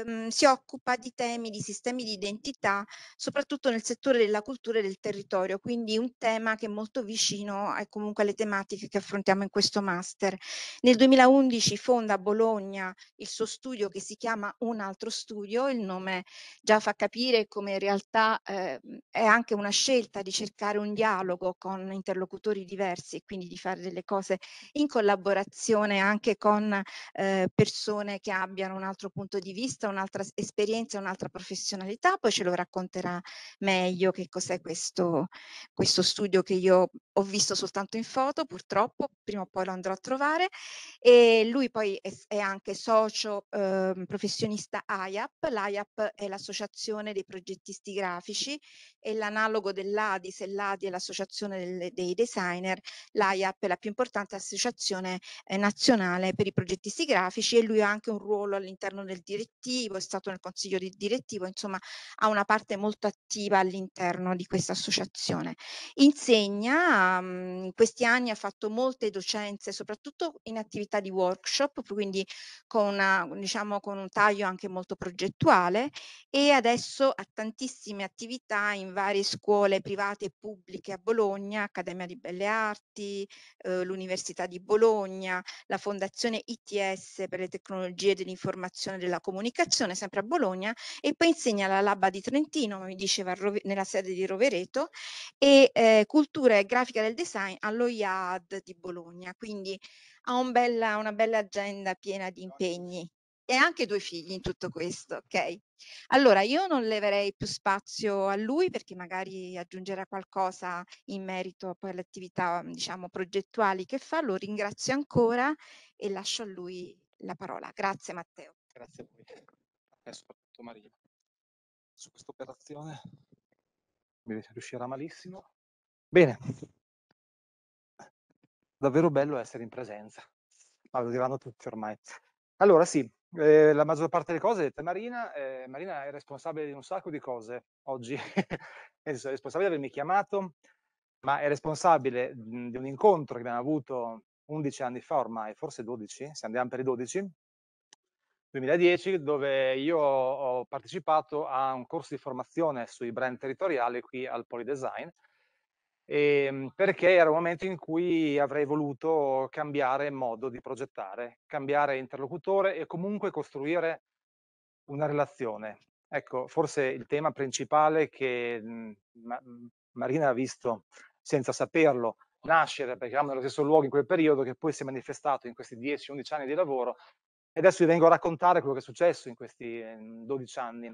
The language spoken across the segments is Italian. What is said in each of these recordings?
ehm, si occupa di temi di sistemi di identità, soprattutto nel settore della cultura e del territorio, quindi un tema che è molto vicino ai, comunque alle tematiche che affrontiamo in questo master. Nel 2011 fonda a Bologna il suo studio che si chiama Un altro studio, il nome già fa capire come in realtà eh, è anche una scelta di cercare un dialogo con interlocutori diversi e quindi di fare delle cose in collaborazione anche con eh, persone che abbiano un altro punto di vista questa è un'altra esperienza, un'altra professionalità, poi ce lo racconterà meglio che cos'è questo, questo studio che io ho visto soltanto in foto, purtroppo, prima o poi lo andrò a trovare. E lui poi è, è anche socio eh, professionista AIAP, l'AIAP è l'associazione dei progettisti grafici, è l'analogo dell'ADI, se l'ADI è l'associazione dei designer, l'AIAP è la più importante associazione eh, nazionale per i progettisti grafici e lui ha anche un ruolo all'interno del direttivo esecutivo, è stato nel consiglio di direttivo, insomma ha una parte molto attiva all'interno di questa associazione. Insegna, mhmm, in questi anni ha fatto molte docenze, soprattutto in attività di workshop, quindi con, una, diciamo, con un taglio anche molto progettuale e adesso ha tantissime attività in varie scuole private e pubbliche a Bologna, Accademia di Belle Arti, eh, l'Università di Bologna, la Fondazione ITS per le tecnologie dell'informazione e della comunicazione comunicazione sempre a Bologna e poi insegna alla Labba di Trentino, mi diceva nella sede di Rovereto, e eh, cultura e grafica del design allo IAD di Bologna. Quindi ha un bella, una bella agenda piena di impegni e anche due figli in tutto questo, ok? Allora, io non leverei più spazio a lui perché magari aggiungerà qualcosa in merito poi alle attività, diciamo, progettuali che fa. Lo ringrazio ancora e lascio a lui la parola. Grazie Matteo. Grazie a voi e eh, soprattutto Marina. Su questa operazione mi riuscirà malissimo. Bene, davvero bello essere in presenza, ma lo diranno tutti ormai. Allora sì, eh, la maggior parte delle cose dette Marina, eh, Marina è responsabile di un sacco di cose oggi, è responsabile di avermi chiamato, ma è responsabile di un incontro che abbiamo avuto 11 anni fa ormai, forse 12, se andiamo per i 12, 2010 dove io ho partecipato a un corso di formazione sui brand territoriali qui al Polidesign e, ehm, perché era un momento in cui avrei voluto cambiare modo di progettare, cambiare interlocutore e comunque costruire una relazione. Ecco, forse il tema principale che mhmm, Marina ha visto senza saperlo nascere, perché eravamo nello stesso luogo in quel periodo, che poi si è manifestato in questi 10-11 anni di lavoro, e adesso vi vengo a raccontare quello che è successo in questi 12 ehm, anni.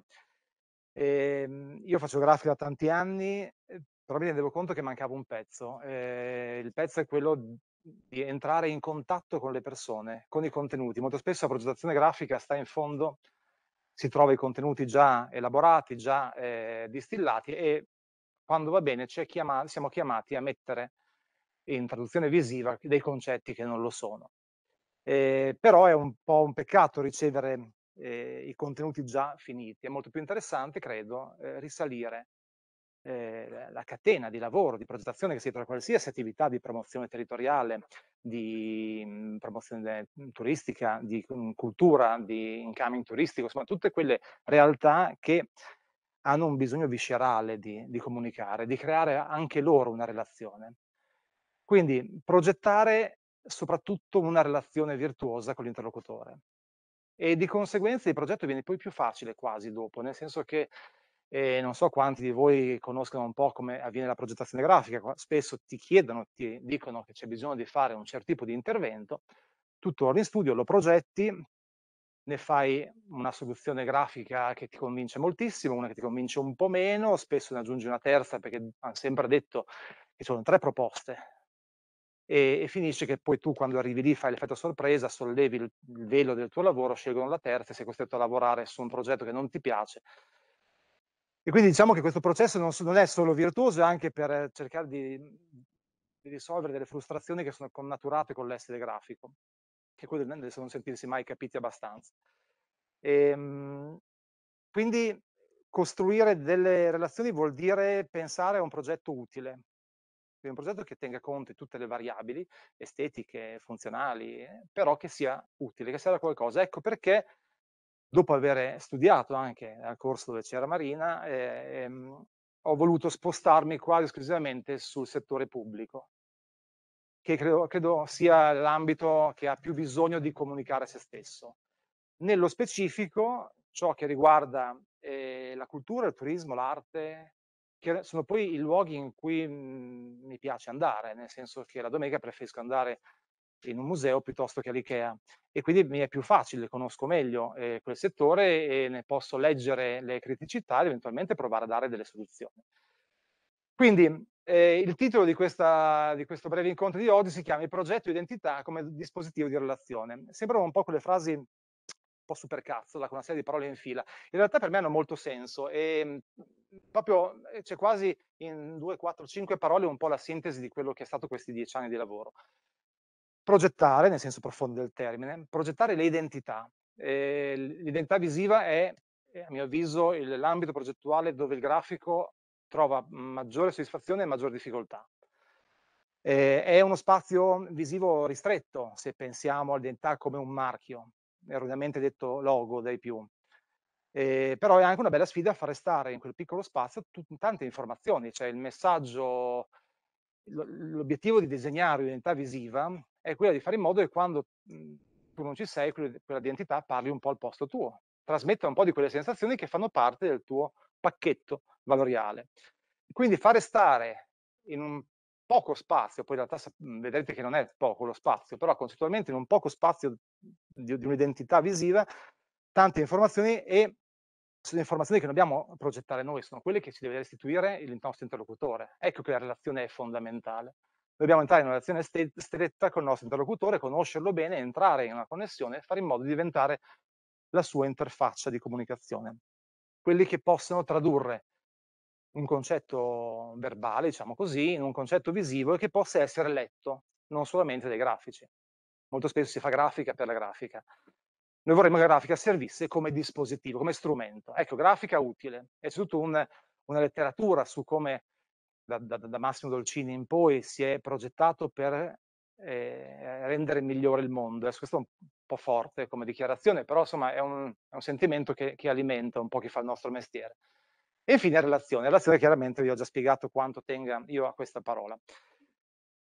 E ehm, io faccio grafica da tanti anni, eh, però mi rendevo conto che mancava un pezzo. E eh, il pezzo è quello di entrare in contatto con le persone, con i contenuti. Molto spesso la progettazione grafica sta in fondo, si trova i contenuti già elaborati, già eh, distillati e quando va bene chiama siamo chiamati a mettere in traduzione visiva dei concetti che non lo sono. Eh, però è un po' un peccato ricevere eh, i contenuti già finiti, è molto più interessante, credo, eh, risalire ehm, la catena di lavoro, di progettazione che sia tra qualsiasi attività di promozione territoriale, di mh, mhmm, promozione turistica, di mh, mhmm, cultura, di incoming turistico, insomma tutte quelle realtà che hanno un bisogno viscerale di, di comunicare, di creare anche loro una relazione. Quindi progettare soprattutto una relazione virtuosa con l'interlocutore. E di conseguenza il progetto viene poi più facile quasi dopo, nel senso che eh, non so quanti di voi conoscono un po' come avviene la progettazione grafica, spesso ti chiedono, ti dicono che c'è bisogno di fare un certo tipo di intervento, tu torni in studio, lo progetti, ne fai una soluzione grafica che ti convince moltissimo, una che ti convince un po' meno, spesso ne aggiungi una terza perché hanno sempre detto che ci sono tre proposte, e, e, finisce che poi tu quando arrivi lì fai l'effetto sorpresa, sollevi il, il velo del tuo lavoro, scelgono la terza e sei costretto a lavorare su un progetto che non ti piace. E quindi diciamo che questo processo non, non è solo virtuoso, è anche per eh, cercare di, mm, di risolvere delle frustrazioni che sono connaturate con l'essere grafico, che è quello di non sentirsi mai capiti abbastanza. E, ehm, quindi costruire delle relazioni vuol dire pensare a un progetto utile, quindi un progetto che tenga conto di tutte le variabili estetiche, funzionali, eh, però che sia utile, che serva a qualcosa. Ecco perché dopo aver studiato anche al corso dove c'era Marina, eh, ehm, ho voluto spostarmi quasi esclusivamente sul settore pubblico, che credo, credo sia l'ambito che ha più bisogno di comunicare a se stesso. Nello specifico, ciò che riguarda eh, la cultura, il turismo, l'arte, che sono poi i luoghi in cui mhmm, mi piace andare, nel senso che la domenica preferisco andare in un museo piuttosto che all'IKEA e quindi mi è più facile, conosco meglio eh, quel settore e ne posso leggere le criticità e eventualmente provare a dare delle soluzioni. Quindi mhmm, eh, il titolo di, questa, di, questo breve incontro di oggi si chiama Il progetto identità come dispositivo di relazione. Sembrano un po' quelle frasi po' supercazzola con una serie di parole in fila. In realtà per me hanno molto senso e ehm, proprio eh, c'è quasi in due, quattro, cinque parole un po' la sintesi di quello che è stato questi dieci anni di lavoro. Progettare, nel senso profondo del termine, progettare le identità. Eh, l'identità visiva è, eh, a mio avviso, il, l'ambito progettuale dove il grafico trova maggiore soddisfazione e maggiore difficoltà. Eh, è uno spazio visivo ristretto, se pensiamo all'identità come un marchio erroneamente detto logo dai più. Eh, però è anche una bella sfida far restare in quel piccolo spazio tante informazioni, cioè il messaggio, l'obiettivo di disegnare un'identità visiva è quello di fare in modo che quando mh, mhmm, tu non ci sei, quella, quella identità parli un po' al posto tuo, trasmetta un po' di quelle sensazioni che fanno parte del tuo pacchetto valoriale. Quindi fare restare in un poco spazio, poi in realtà mhmm, vedrete che non è poco lo spazio, però concettualmente in un poco spazio di, di un'identità visiva, tante informazioni e sono informazioni che dobbiamo progettare noi, sono quelle che ci deve restituire il nostro interlocutore. Ecco che la relazione è fondamentale. Dobbiamo entrare in una relazione stretta con il nostro interlocutore, conoscerlo bene, entrare in una connessione, fare in modo di diventare la sua interfaccia di comunicazione. Quelli che possono tradurre un concetto verbale, diciamo così, in un concetto visivo e che possa essere letto, non solamente dai grafici. Molto spesso si fa grafica per la grafica. Noi vorremmo che la grafica servisse come dispositivo, come strumento. Ecco, grafica utile. E c'è tutta un, una letteratura su come da, da, da, Massimo Dolcini in poi si è progettato per eh, rendere migliore il mondo. Adesso questo è un po' forte come dichiarazione, però insomma è un, è un sentimento che, che alimenta un po' chi fa il nostro mestiere. E infine relazione. Relazione chiaramente vi ho già spiegato quanto tenga io a questa parola.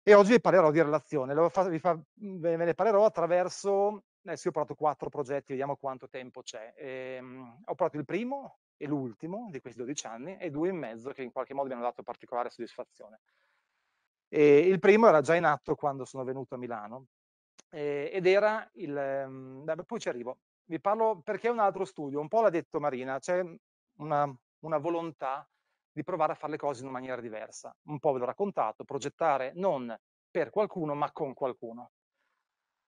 E oggi vi parlerò di relazione, mhmm, ve ne parlerò attraverso, adesso io ho provato quattro progetti, vediamo quanto tempo c'è. Ehm, ho provato il primo e l'ultimo di questi 12 anni e due e mezzo che in qualche modo mi hanno dato particolare soddisfazione. E il primo era già in atto quando sono venuto a Milano eh, ed era il... Eh, poi ci arrivo. Vi parlo perché è un altro studio, un po' l'ha detto Marina, c'è una una volontà di provare a fare le cose in una maniera diversa. Un po' ve l'ho raccontato, progettare non per qualcuno, ma con qualcuno.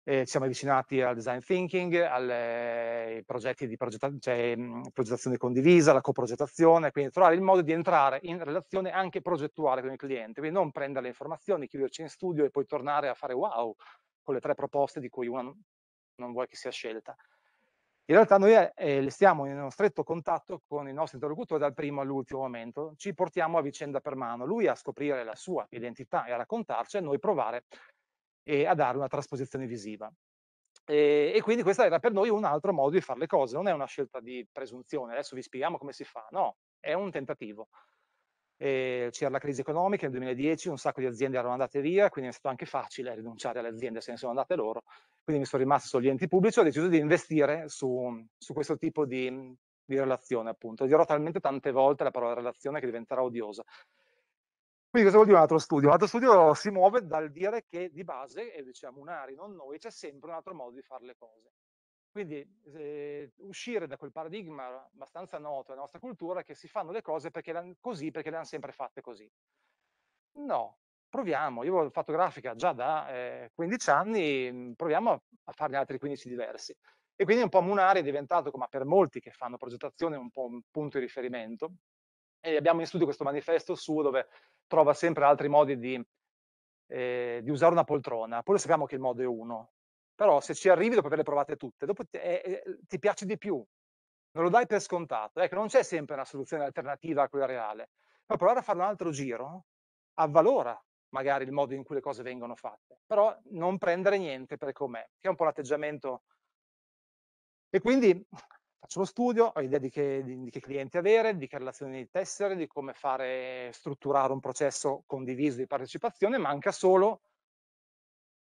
Eh, siamo avvicinati al design thinking, ai progetti di progetta- cioè, mm, progettazione condivisa, alla coprogettazione, quindi trovare il modo di entrare in relazione anche progettuale con il cliente, quindi non prendere le informazioni, chiuderci in studio e poi tornare a fare wow con le tre proposte di cui una non vuoi che sia scelta. In realtà noi eh, stiamo in uno stretto contatto con il nostro interlocutore dal primo all'ultimo momento, ci portiamo a vicenda per mano, lui a scoprire la sua identità e a raccontarci, e noi provare eh, a dare una trasposizione visiva. E, e, quindi questo era per noi un altro modo di fare le cose, non è una scelta di presunzione, adesso vi spieghiamo come si fa, no, è un tentativo eh, c'era la crisi economica nel 2010, un sacco di aziende erano andate via, quindi è stato anche facile rinunciare alle aziende, se ne sono andate loro, quindi mi sono rimasto sugli enti pubblici, e ho deciso di investire su, su questo tipo di, di, relazione appunto, dirò talmente tante volte la parola relazione che diventerà odiosa. Quindi cosa vuol dire un altro studio? Un altro studio si muove dal dire che di base, e diciamo unari, non noi, c'è sempre un altro modo di fare le cose. Quindi eh, uscire da quel paradigma abbastanza noto della nostra cultura che si fanno le cose perché le così, perché le hanno sempre fatte così. No, proviamo. Io ho fatto grafica già da eh, 15 anni, mm, proviamo a, a farne altri 15 diversi. E quindi un po' Munari è diventato, come per molti che fanno progettazione, un po' un punto di riferimento. E abbiamo in studio questo manifesto suo dove trova sempre altri modi di, eh, di usare una poltrona. Poi sappiamo che il modo è uno, però se ci arrivi dopo averle provate tutte, dopo ti, eh, eh ti piace di più, non lo dai per scontato. Ecco, non c'è sempre una soluzione alternativa a quella reale, ma provare a fare un altro giro avvalora magari il modo in cui le cose vengono fatte, però non prendere niente per com'è, che è un po' l'atteggiamento. E quindi faccio lo studio, ho idea di che, di, di che clienti avere, di che relazioni tessere, di come fare strutturare un processo condiviso di partecipazione, manca solo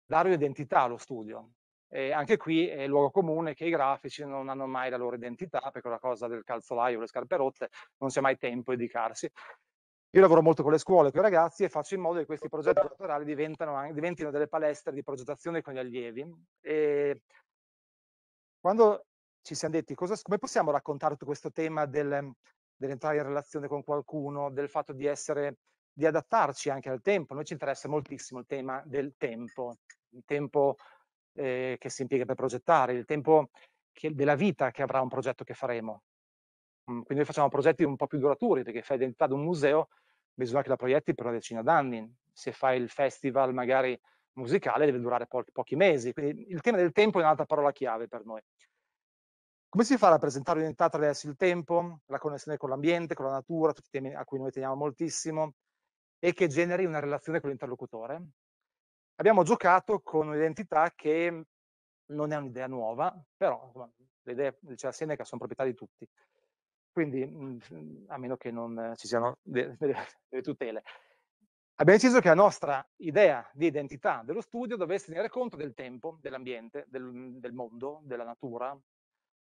dare un'identità allo studio, e anche qui è luogo comune che i grafici non hanno mai la loro identità, perché la cosa del calzolaio le scarpe rotte non si ha mai tempo di dedicarsi. Io lavoro molto con le scuole, con i ragazzi e faccio in modo che questi progetti culturali diventino delle palestre di progettazione con gli allievi. E quando ci siamo detti cosa, come possiamo raccontare tutto questo tema del, dell'entrare in relazione con qualcuno, del fatto di essere di adattarci anche al tempo. noi ci interessa moltissimo il tema del tempo, il tempo eh, che si impiega per progettare, il tempo che, della vita che avrà un progetto che faremo. Mhmm, quindi noi facciamo progetti un po' più duraturi, perché fai l'identità di un museo, bisogna che la proietti per una decina d'anni. Se fai il festival magari musicale deve durare po- pochi mesi. Quindi il tema del tempo è un'altra parola chiave per noi. Come si fa a rappresentare l'identità attraverso il tempo, la connessione con l'ambiente, con la natura, tutti temi a cui noi teniamo moltissimo, e che generi una relazione con l'interlocutore? abbiamo giocato con un'identità che mhmm, non è un'idea nuova, però le idee, diceva Seneca, sono proprietà di tutti. Quindi, mhmm, mhmm, a meno che non ci siano delle, delle tutele. Abbiamo deciso che la nostra idea di identità dello studio dovesse tenere conto del tempo, dell'ambiente, del, del mondo, della natura,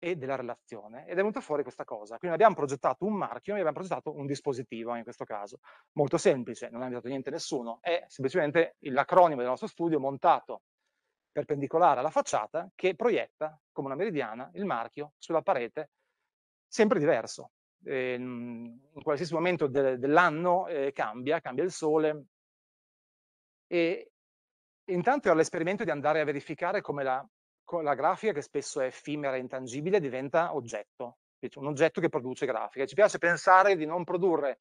e della relazione ed è venuta fuori questa cosa. Quindi abbiamo progettato un marchio e abbiamo progettato un dispositivo in questo caso. Molto semplice, non è invitato niente nessuno, è semplicemente l'acronimo del nostro studio montato perpendicolare alla facciata che proietta come una meridiana il marchio sulla parete sempre diverso. Ehm, in qualsiasi momento dell'anno eh, cambia, cambia il sole. E intanto era l'esperimento di andare a verificare come la la grafica che spesso è effimera e intangibile diventa oggetto, un oggetto che produce grafica. Ci piace pensare di non produrre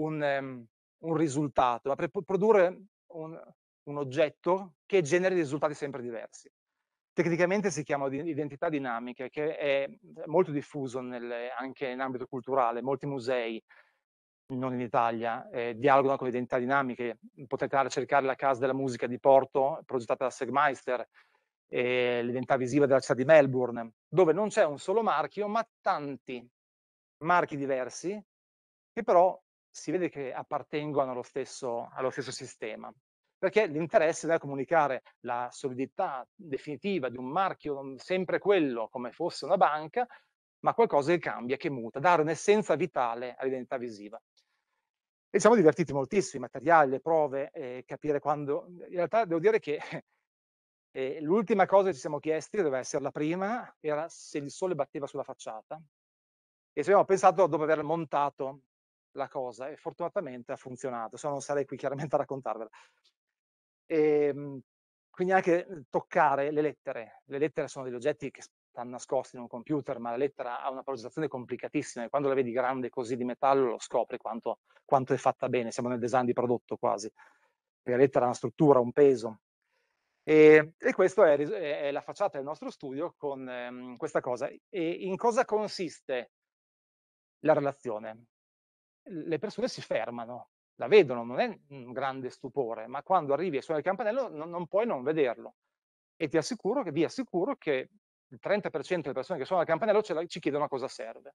un, um, un risultato, ma per produrre un, un oggetto che generi risultati sempre diversi. Tecnicamente si chiama identità dinamica, che è molto diffuso nel, anche in ambito culturale. Molti musei, non in Italia, eh, dialogano con identità dinamiche. Potete andare a cercare la casa della musica di Porto, progettata da Segmeister, eh, l'identità visiva della città di Melbourne, dove non c'è un solo marchio, ma tanti marchi diversi che però si vede che appartengono allo stesso, allo stesso sistema. Perché l'interesse è comunicare la solidità definitiva di un marchio, mm, sempre quello, come fosse una banca, ma qualcosa che cambia, che muta, dare un'essenza vitale all'identità visiva. E siamo divertiti moltissimo, i materiali, le prove, eh, capire quando... In realtà devo dire che e l'ultima cosa che ci siamo chiesti, doveva essere la prima, era se il sole batteva sulla facciata. E ci abbiamo pensato dopo aver montato la cosa e fortunatamente ha funzionato, se no non sarei qui chiaramente a raccontarvela. E, ehm, quindi anche mhmm, toccare le lettere. Le lettere sono degli oggetti che stanno nascosti in un computer, ma la lettera ha una progettazione complicatissima e quando la vedi grande così di metallo lo scopri quanto, quanto è fatta bene, siamo nel design di prodotto quasi. La lettera ha una struttura, un peso, Ehm, e, e questa è, è, la facciata del nostro studio con ehm, questa cosa. E in cosa consiste la relazione? Le persone si fermano, la vedono, non è un grande stupore, ma quando arrivi e suona il campanello non, non puoi non vederlo. E ti assicuro che, vi assicuro che il 30% delle persone che suonano il campanello la, ci chiedono a cosa serve.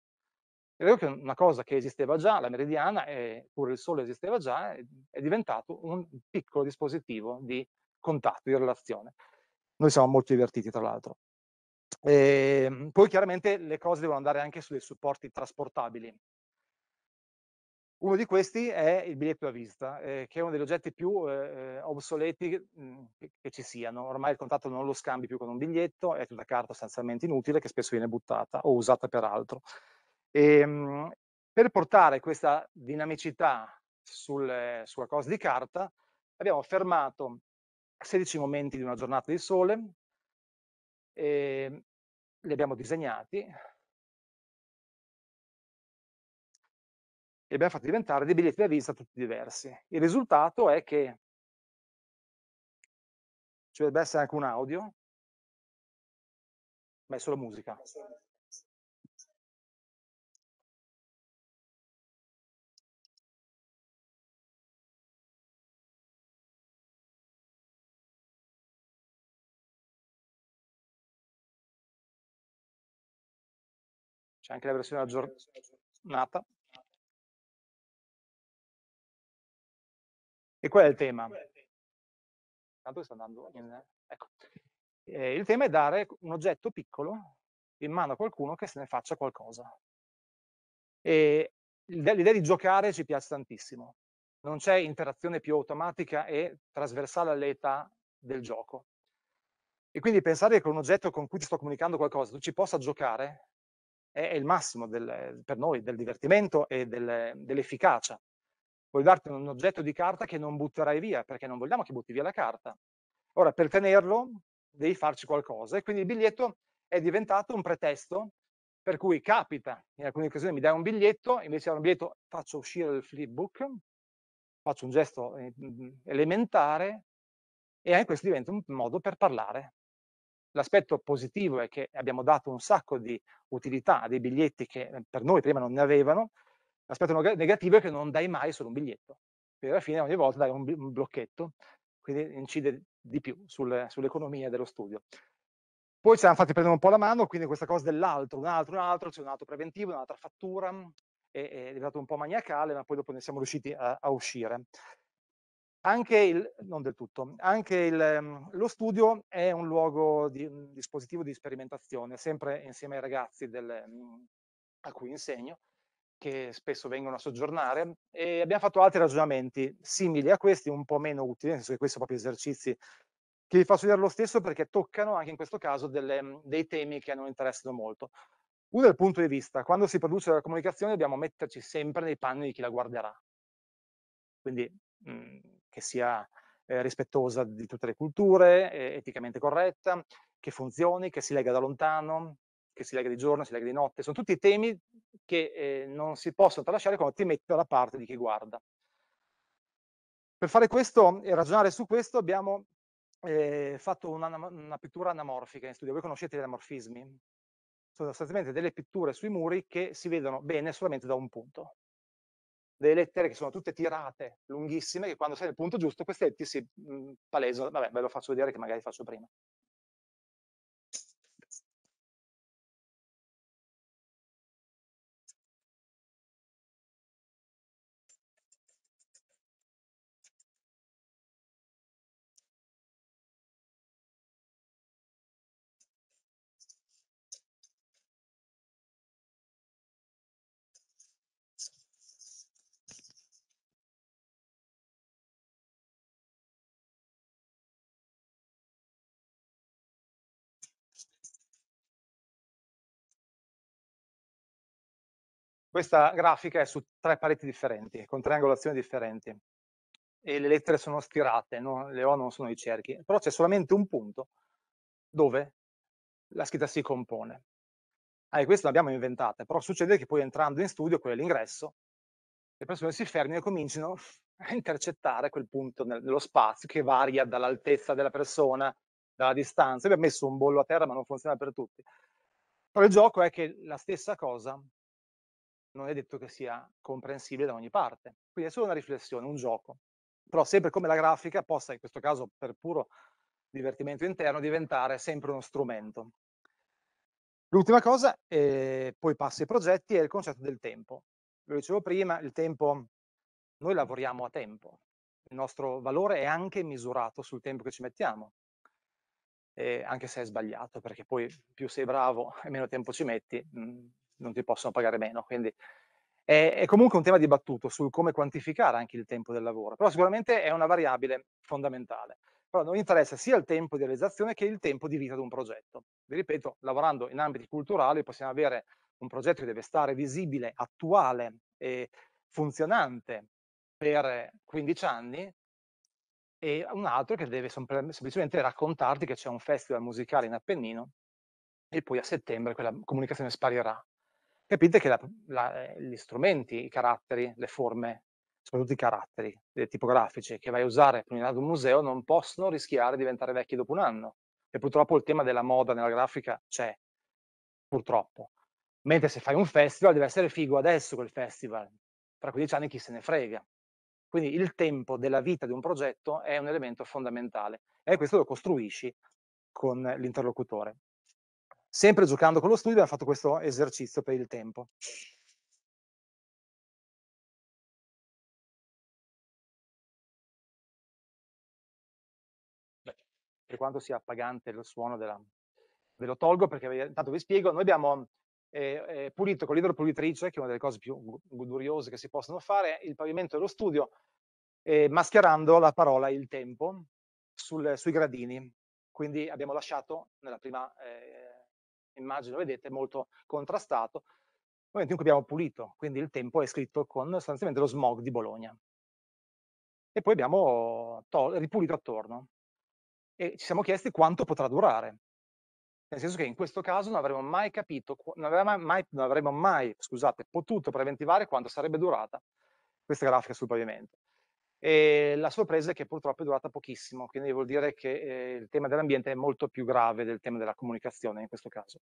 Credo che una cosa che esisteva già, la meridiana, e pure il sole esisteva già, è, è diventato un piccolo dispositivo di contatto, di relazione. Noi siamo molto divertiti, tra l'altro. E ehm, poi chiaramente le cose devono andare anche sui supporti trasportabili. Uno di questi è il biglietto da visita, eh, che è uno degli oggetti più eh, eh obsoleti mh, mm, che ci siano. Ormai il contatto non lo scambi più con un biglietto, è tutta carta sostanzialmente inutile che spesso viene buttata o usata per altro. E, ehm, mh, per portare questa dinamicità sul, sulla cosa di carta, abbiamo fermato 16 momenti di una giornata di sole, e ehm, li abbiamo disegnati e abbiamo fatto diventare dei biglietti da vista tutti diversi. Il risultato è che ci dovrebbe essere anche un audio, ma è solo musica. c'è anche la versione aggiornata. E qual è il tema? Tanto sta andando in... ecco. eh, il tema è dare un oggetto piccolo in mano a qualcuno che se ne faccia qualcosa. E l'idea di giocare ci piace tantissimo. Non c'è interazione più automatica e trasversale all'età del gioco. E quindi pensare che con un oggetto con cui ti sto comunicando qualcosa tu ci possa giocare è, il massimo del, per noi del divertimento e del, dell'efficacia. Vuoi darti un oggetto di carta che non butterai via, perché non vogliamo che butti via la carta. Ora, per tenerlo, devi farci qualcosa. E quindi il biglietto è diventato un pretesto per cui capita, in alcune occasioni mi dai un biglietto, invece di un biglietto faccio uscire il flipbook, faccio un gesto eh, elementare e anche questo diventa un modo per parlare L'aspetto positivo è che abbiamo dato un sacco di utilità a dei biglietti che eh, per noi prima non ne avevano. L'aspetto negativo è che non dai mai solo un biglietto, quindi alla fine ogni volta dai un, blocchetto, quindi incide di più sul, sull'economia dello studio. Poi ci siamo fatti prendere un po' la mano, quindi questa cosa dell'altro, un altro, un altro, c'è un altro preventivo, un'altra fattura, è, è diventato un po' maniacale, ma poi dopo ne siamo riusciti a, a uscire. Anche il, non del tutto, anche il, ehm, lo studio è un luogo di un dispositivo di sperimentazione, sempre insieme ai ragazzi del, a cui insegno, che spesso vengono a soggiornare, e abbiamo fatto altri ragionamenti simili a questi, un po' meno utili, nel senso che questi sono proprio esercizi che vi faccio vedere lo stesso perché toccano anche in questo caso delle, dei temi che non interessano molto. Uno è il punto di vista. Quando si produce la comunicazione dobbiamo metterci sempre nei panni di chi la guarderà. Quindi mh, mhmm, che sia eh, rispettosa di tutte le culture, eh, eticamente corretta, che funzioni, che si lega da lontano, che si lega di giorno, si lega di notte. Sono tutti temi che eh, non si possono tralasciare quando ti metti dalla parte di chi guarda. Per fare questo e ragionare su questo abbiamo ehm, fatto una, una, pittura anamorfica in studio. Voi conoscete gli anamorfismi? Sono sostanzialmente delle pitture sui muri che si vedono bene solamente da un punto delle lettere che sono tutte tirate, lunghissime, che quando sei nel punto giusto queste ti si mh, mhmm, palesano. Vabbè, ve lo faccio vedere che magari faccio prima. Questa grafica è su tre pareti differenti, con tre angolazioni differenti. E le lettere sono stirate, no? le O non sono i cerchi. Però c'è solamente un punto dove la scritta si compone. Ah, e queste l'abbiamo inventata. però succede che poi entrando in studio, quello è l'ingresso, le persone si fermino e cominciano a intercettare quel punto nello spazio che varia dall'altezza della persona, dalla distanza. Abbiamo messo un bollo a terra, ma non funziona per tutti. Però il gioco è che la stessa cosa non è detto che sia comprensibile da ogni parte. Quindi è solo una riflessione, un gioco. Però sempre come la grafica possa, in questo caso per puro divertimento interno, diventare sempre uno strumento. L'ultima cosa, e ehm, poi passo ai progetti, è il concetto del tempo. Lo dicevo prima, il tempo, noi lavoriamo a tempo. Il nostro valore è anche misurato sul tempo che ci mettiamo. Eh, anche se è sbagliato, perché poi più sei bravo e meno tempo ci metti, non ti possono pagare meno. Quindi è, è, comunque un tema dibattuto su come quantificare anche il tempo del lavoro, però sicuramente è una variabile fondamentale. Però non interessa sia il tempo di realizzazione che il tempo di vita di un progetto. Vi ripeto, lavorando in ambiti culturali possiamo avere un progetto che deve stare visibile, attuale e funzionante per 15 anni e un altro che deve semplicemente raccontarti che c'è un festival musicale in Appennino e poi a settembre quella comunicazione sparirà capite che la, la, gli strumenti, i caratteri, le forme, soprattutto i caratteri eh, tipografici che vai a usare per ad un museo non possono rischiare di diventare vecchi dopo un anno. E purtroppo il tema della moda nella grafica c'è, purtroppo. Mentre se fai un festival deve essere figo adesso quel festival, tra 15 anni chi se ne frega. Quindi il tempo della vita di un progetto è un elemento fondamentale e questo lo costruisci con l'interlocutore sempre giocando con lo studio abbiamo fatto questo esercizio per il tempo. per quanto sia appagante il suono della... Ve lo tolgo perché intanto vi spiego, noi abbiamo eh, eh pulito con l'idropulitrice, che è una delle cose più guduriose che si possono fare, il pavimento dello studio, eh, mascherando la parola il tempo sul, sui gradini. Quindi abbiamo lasciato nella prima eh, immagino vedete, molto contrastato, nel momento in cui abbiamo pulito, quindi il tempo è scritto con sostanzialmente lo smog di Bologna. E poi abbiamo ripulito attorno e ci siamo chiesti quanto potrà durare. Nel senso che in questo caso non avremmo mai capito, non avremmo mai, non avremmo mai scusate, potuto preventivare quanto sarebbe durata questa grafica sul pavimento. E la sorpresa è che purtroppo è durata pochissimo, quindi vuol dire che eh, il tema dell'ambiente è molto più grave del tema della comunicazione in questo caso.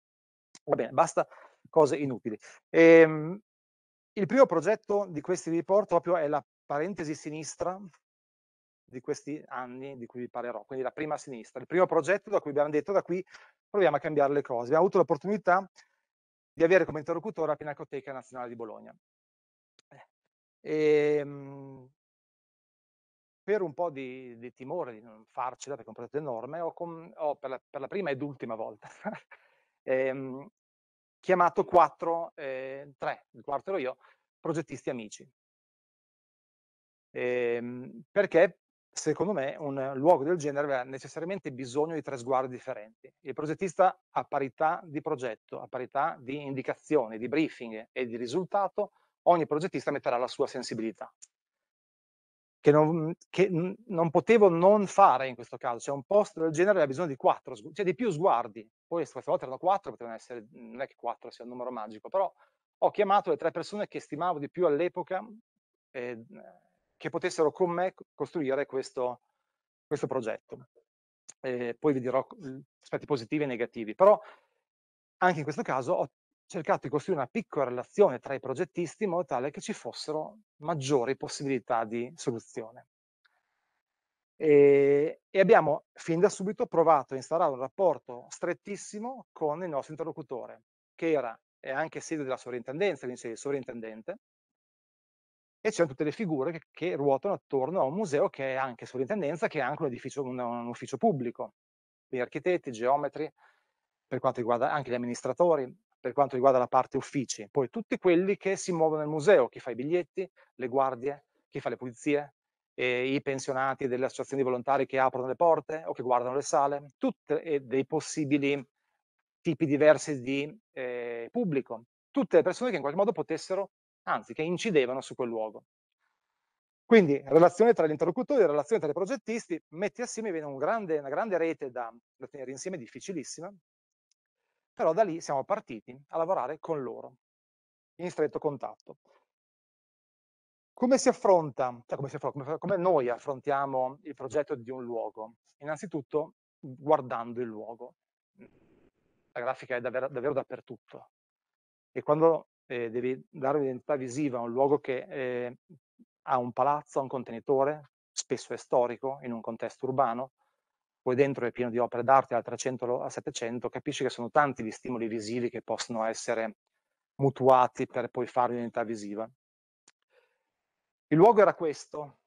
Va bene, basta cose inutili. Ehm, il primo progetto di questi report proprio è la parentesi sinistra di questi anni di cui vi parlerò, quindi la prima sinistra, il primo progetto da cui abbiamo detto da qui proviamo a cambiare le cose. Abbiamo avuto l'opportunità di avere come interlocutore la Pinacoteca Nazionale di Bologna. E, ehm, per un po' di, di timore di non farcela, perché è un progetto enorme, ho, com- ho per, la, per, la, prima ed ultima volta ehm, chiamato quattro, eh, tre, il quarto ero io, progettisti amici. Ehm, perché secondo me un luogo del genere aveva necessariamente bisogno di tre sguardi differenti. Il progettista a parità di progetto, a parità di indicazioni, di briefing e di risultato, ogni progettista metterà la sua sensibilità che non, mhmm, che non, potevo non fare in questo caso. Cioè, un posto del genere aveva bisogno di quattro, cioè di più sguardi. Poi queste volte erano quattro, potevano essere, mhmm, non è che quattro sia un numero magico, però ho chiamato le tre persone che stimavo di più all'epoca eh, che potessero con me costruire questo, questo progetto. Eh, poi vi dirò aspetti positivi e negativi, però anche in questo caso ho cercato di costruire una piccola relazione tra i progettisti in modo tale che ci fossero maggiori possibilità di soluzione. E, e abbiamo fin da subito provato a instaurare un rapporto strettissimo con il nostro interlocutore, che era e anche sede della sovrintendenza, quindi sei il sovrintendente, e c'erano tutte le figure che, che, ruotano attorno a un museo che è anche sovrintendenza, che è anche un, edificio, un, un ufficio pubblico, quindi architetti, geometri, per quanto riguarda anche gli amministratori, per quanto riguarda la parte uffici, poi tutti quelli che si muovono nel museo, chi fa i biglietti, le guardie, chi fa le pulizie, eh, i pensionati delle associazioni volontari che aprono le porte o che guardano le sale, tutti eh, dei possibili tipi diversi di eh, pubblico, tutte le persone che in qualche modo potessero, anzi che incidevano su quel luogo. Quindi relazione tra gli interlocutori, relazione tra i progettisti, metti assieme viene un grande, una grande rete da, da tenere insieme, difficilissima, però da lì siamo partiti a lavorare con loro, in stretto contatto. Come si affronta, cioè come, si affronta come, come noi affrontiamo il progetto di un luogo? Innanzitutto guardando il luogo. La grafica è davvero, davvero dappertutto. E quando eh, devi dare un'identità visiva a un luogo che eh, ha un palazzo, un contenitore, spesso è storico, in un contesto urbano, poi dentro è pieno di opere d'arte dal 300 al 700, capisci che sono tanti gli stimoli visivi che possono essere mutuati per poi fare un'unità visiva. Il luogo era questo,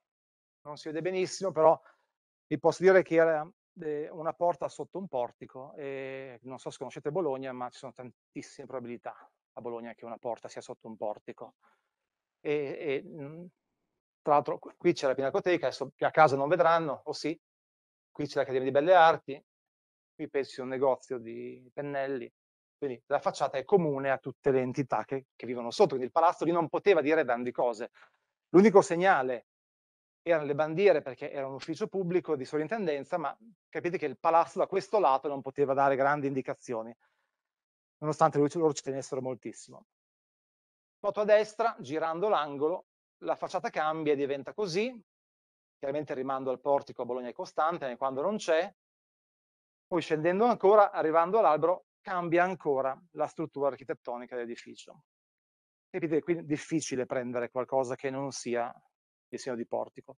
non si vede benissimo, però vi posso dire che era eh, una porta sotto un portico e non so se conoscete Bologna, ma ci sono tantissime probabilità a Bologna che una porta sia sotto un portico. E, e mm, tra l'altro qui c'è la pinacoteca, adesso a casa non vedranno, o sì, qui c'è l'Accademia di Belle Arti, qui penso sia un negozio di pennelli, quindi la facciata è comune a tutte le entità che, che vivono sotto, quindi il palazzo lì non poteva dire grandi cose. L'unico segnale erano le bandiere perché era un ufficio pubblico di sovrintendenza, ma capite che il palazzo da questo lato non poteva dare grandi indicazioni, nonostante loro ci tenessero moltissimo. Foto a destra, girando l'angolo, la facciata cambia e diventa così, chiaramente rimando al portico a Bologna e costante, quando non c'è, poi scendendo ancora, arrivando all'albero, cambia ancora la struttura architettonica dell'edificio. Capite, quindi è difficile prendere qualcosa che non sia il segno di portico.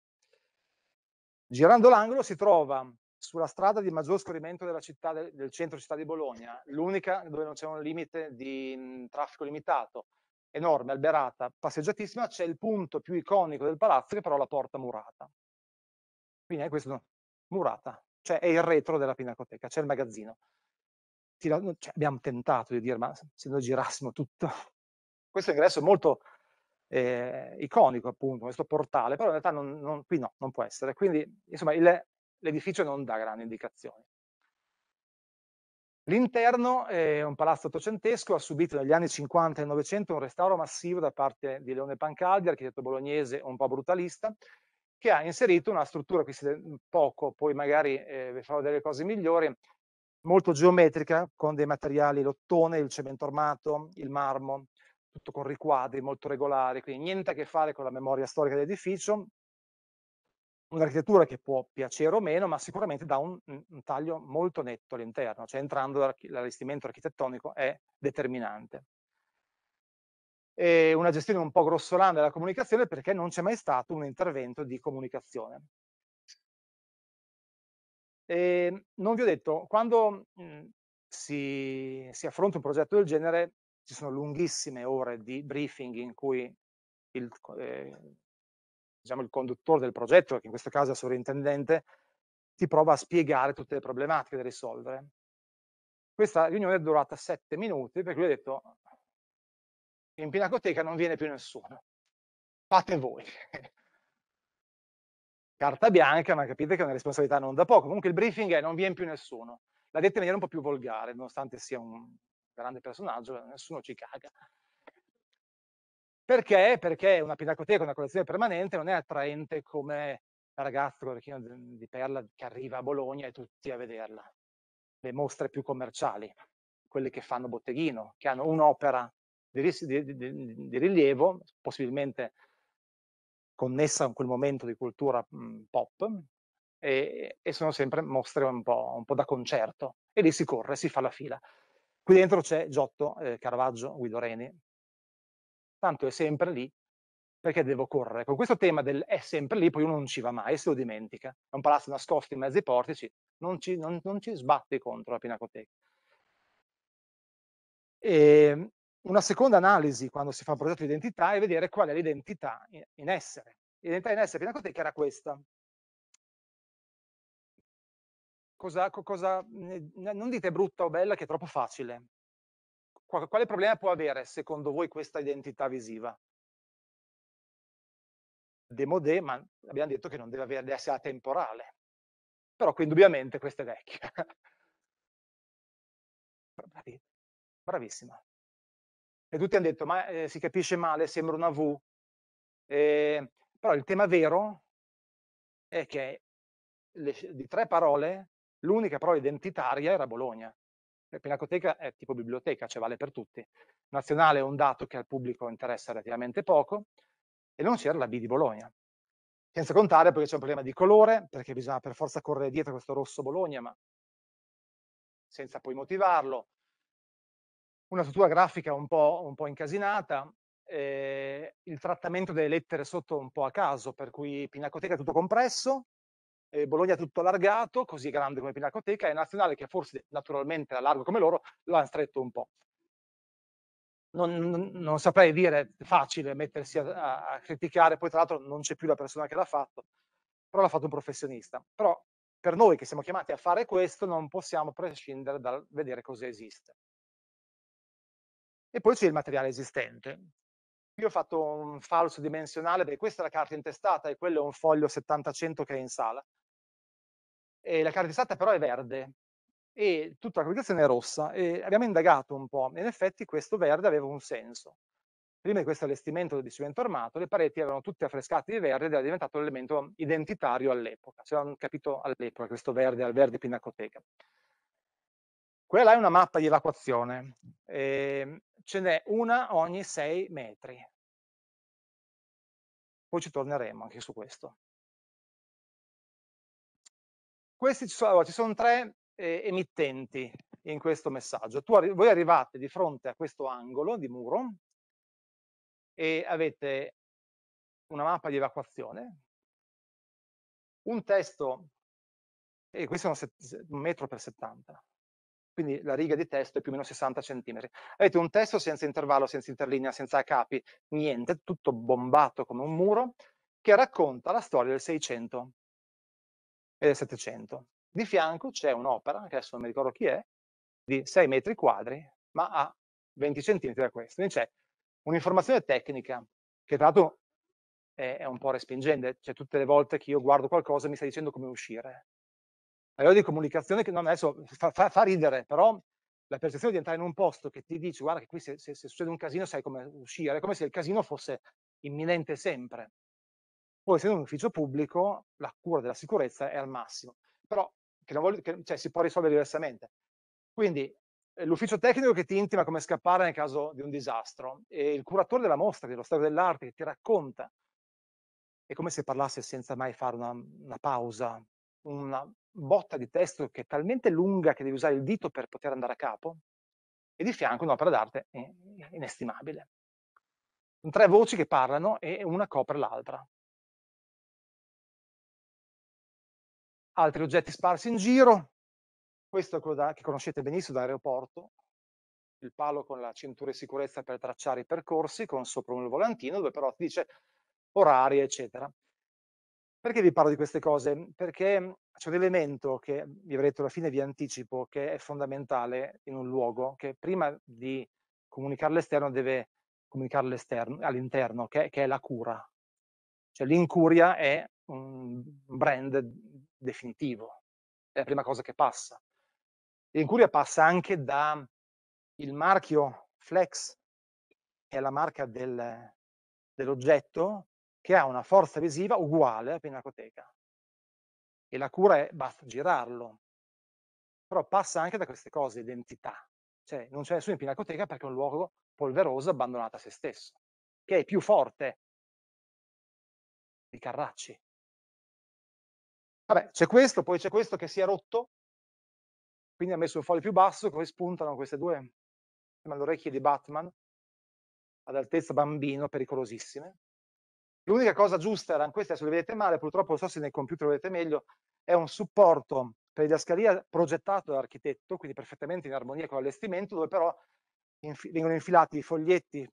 Girando l'angolo si trova sulla strada di maggior scorrimento della città, del centro città di Bologna, l'unica dove non c'è un limite di mm, traffico limitato, enorme, alberata, passeggiatissima, c'è il punto più iconico del palazzo che però è la porta murata. Quindi è eh, questa murata, cioè è il retro della pinacoteca, c'è il magazzino. Cioè, abbiamo tentato di dire, ma se noi girassimo tutto, questo ingresso è molto eh, iconico, appunto, questo portale, però in realtà non, non, qui no, non può essere. Quindi, insomma, l'edificio non dà grandi indicazioni. L'interno è un palazzo ottocentesco, ha subito negli anni 50 e 900 un restauro massivo da parte di Leone Pancaldi, architetto bolognese un po' brutalista, che ha inserito una struttura, qui mhmm, poco, poi magari eh, farò delle cose migliori, molto geometrica, con dei materiali l'ottone, il cemento armato, il marmo, tutto con riquadri molto regolari, quindi niente a che fare con la memoria storica dell'edificio, un'architettura che può piacere o meno, ma sicuramente dà un, un taglio molto netto all'interno, cioè entrando l'arrivestimento architettonico è determinante eh, una gestione un po' grossolana della comunicazione perché non c'è mai stato un intervento di comunicazione. E ehm, non vi ho detto, quando mhmm, si, si, affronta un progetto del genere ci sono lunghissime ore di briefing in cui il, eh, diciamo, il conduttore del progetto, che in questo caso è il sovrintendente, ti prova a spiegare tutte le problematiche da risolvere. Questa riunione è durata sette minuti perché lui ha detto in Pinacoteca non viene più nessuno. Fate voi. Carta bianca, ma capite che è una responsabilità non da poco. Comunque il briefing è non viene più nessuno. L'ha detta in maniera un po' più volgare, nonostante sia un grande personaggio, nessuno ci caga. Perché? Perché una pinacoteca, una collezione permanente, non è attraente come la ragazza con l'orecchino di perla che arriva a Bologna e tutti a vederla. Le mostre più commerciali, quelle che fanno botteghino, che hanno un'opera di, di, di, di rilievo, possibilmente connessa a quel momento di cultura mh, mhmm, pop, e, e, sono sempre mostre un po', un po', da concerto. E lì si corre, si fa la fila. Qui dentro c'è Giotto, eh, Caravaggio, Guido Reni. Tanto è sempre lì, perché devo correre? Con questo tema del è sempre lì, poi uno non ci va mai, se lo dimentica. È un palazzo nascosto in mezzo ai portici, non ci, non, non ci sbatti contro la Pinacoteca. E, ehm, una seconda analisi quando si fa un progetto di identità è vedere qual è l'identità in essere. L'identità in essere prima che era questa. Cosa, cosa, non dite brutta o bella che è troppo facile. Quale problema può avere secondo voi questa identità visiva? Demodè, ma abbiamo detto che non deve, avere, deve essere atemporale. Però qui indubbiamente questa è vecchia. Bravissima e tutti hanno detto ma eh, si capisce male, sembra una V. Eh, però il tema vero è che le, di tre parole l'unica parola identitaria era Bologna. La pinacoteca è tipo biblioteca, cioè vale per tutti. Nazionale è un dato che al pubblico interessa relativamente poco e non c'era la B di Bologna. Senza contare perché c'è un problema di colore, perché bisogna per forza correre dietro questo rosso Bologna, ma senza poi motivarlo una struttura grafica un po', un po incasinata, eh, il trattamento delle lettere sotto un po' a caso, per cui Pinacoteca è tutto compresso, eh, Bologna tutto allargato, così grande come Pinacoteca, e Nazionale, che forse naturalmente era largo come loro, lo hanno stretto un po'. Non, non, non, saprei dire, è facile mettersi a, a criticare, poi tra l'altro non c'è più la persona che l'ha fatto, però l'ha fatto un professionista. Però per noi che siamo chiamati a fare questo non possiamo prescindere dal vedere cosa esiste. E poi c'è il materiale esistente. Qui ho fatto un falso dimensionale perché questa è la carta intestata e quello è un foglio 70-100 che è in sala. E la carta intestata però è verde e tutta la comunicazione è rossa e abbiamo indagato un po'. In effetti questo verde aveva un senso. Prima di questo allestimento di cemento armato le pareti erano tutte affrescate di verde ed era diventato un elemento identitario all'epoca. Si avevano capito all'epoca questo verde al verde pinacoteca. Quella là è una mappa di evacuazione, eh, ce n'è una ogni 6 metri. Poi ci torneremo anche su questo. Questi ci sono, allora, ci sono tre eh, emittenti in questo messaggio. Tu, voi arrivate di fronte a questo angolo di muro e avete una mappa di evacuazione, un testo, e eh, questi sono set, un metro per 70, quindi la riga di testo è più o meno 60 cm. Avete un testo senza intervallo, senza interlinea, senza capi, niente, tutto bombato come un muro, che racconta la storia del 600 e del 700. Di fianco c'è un'opera, che adesso non mi ricordo chi è, di 6 metri quadri, ma a 20 cm da questo. Quindi c'è un'informazione tecnica, che tra l'altro è, un po' respingente, cioè tutte le volte che io guardo qualcosa mi sta dicendo come uscire a livello di comunicazione, che non adesso fa, fa, fa, ridere, però la percezione di entrare in un posto che ti dice guarda che qui se, se, se succede un casino sai come uscire, è come se il casino fosse imminente sempre. Poi essendo un ufficio pubblico la cura della sicurezza è al massimo, però che voglio, che, cioè, si può risolvere diversamente. Quindi eh, l'ufficio tecnico che ti intima come scappare nel caso di un disastro e il curatore della mostra, dello stato dell'arte, che ti racconta, è come se parlasse senza mai fare una, una pausa, una, botta di testo che è talmente lunga che devi usare il dito per poter andare a capo, e di fianco un'opera d'arte eh, inestimabile. Sono tre voci che parlano e una copre l'altra. Altri oggetti sparsi in giro, questo è quello da, che conoscete benissimo dall'aeroporto, il palo con la cintura di sicurezza per tracciare i percorsi, con sopra un volantino dove però ti dice orari, eccetera. Perché vi parlo di queste cose? Mhmm, perché c'è un elemento che mhmm, vi avrei detto alla fine, vi anticipo, che è fondamentale in un luogo, che prima di comunicare all'esterno deve comunicare all'interno, che, che, è la cura. Cioè l'incuria è un brand mhmm, definitivo, è la prima cosa che passa. L'incuria passa anche dal marchio Flex, che è la marca del, dell'oggetto, che ha una forza visiva uguale alla pinacoteca. E la cura è basta girarlo. Però passa anche da queste cose, identità. Cioè, non c'è nessuno in pinacoteca perché è un luogo polveroso abbandonato a se stesso, che è più forte di Carracci. Vabbè, c'è questo, poi c'è questo che si è rotto, quindi ha messo un foglio più basso, come spuntano queste due, le orecchie di Batman, ad altezza bambino, pericolosissime. L'unica cosa giusta era, questa se lo vedete male, purtroppo lo so se nel computer lo vedete meglio, è un supporto per didascalia progettato dall'architetto, quindi perfettamente in armonia con l'allestimento, dove però inf vengono infilati i foglietti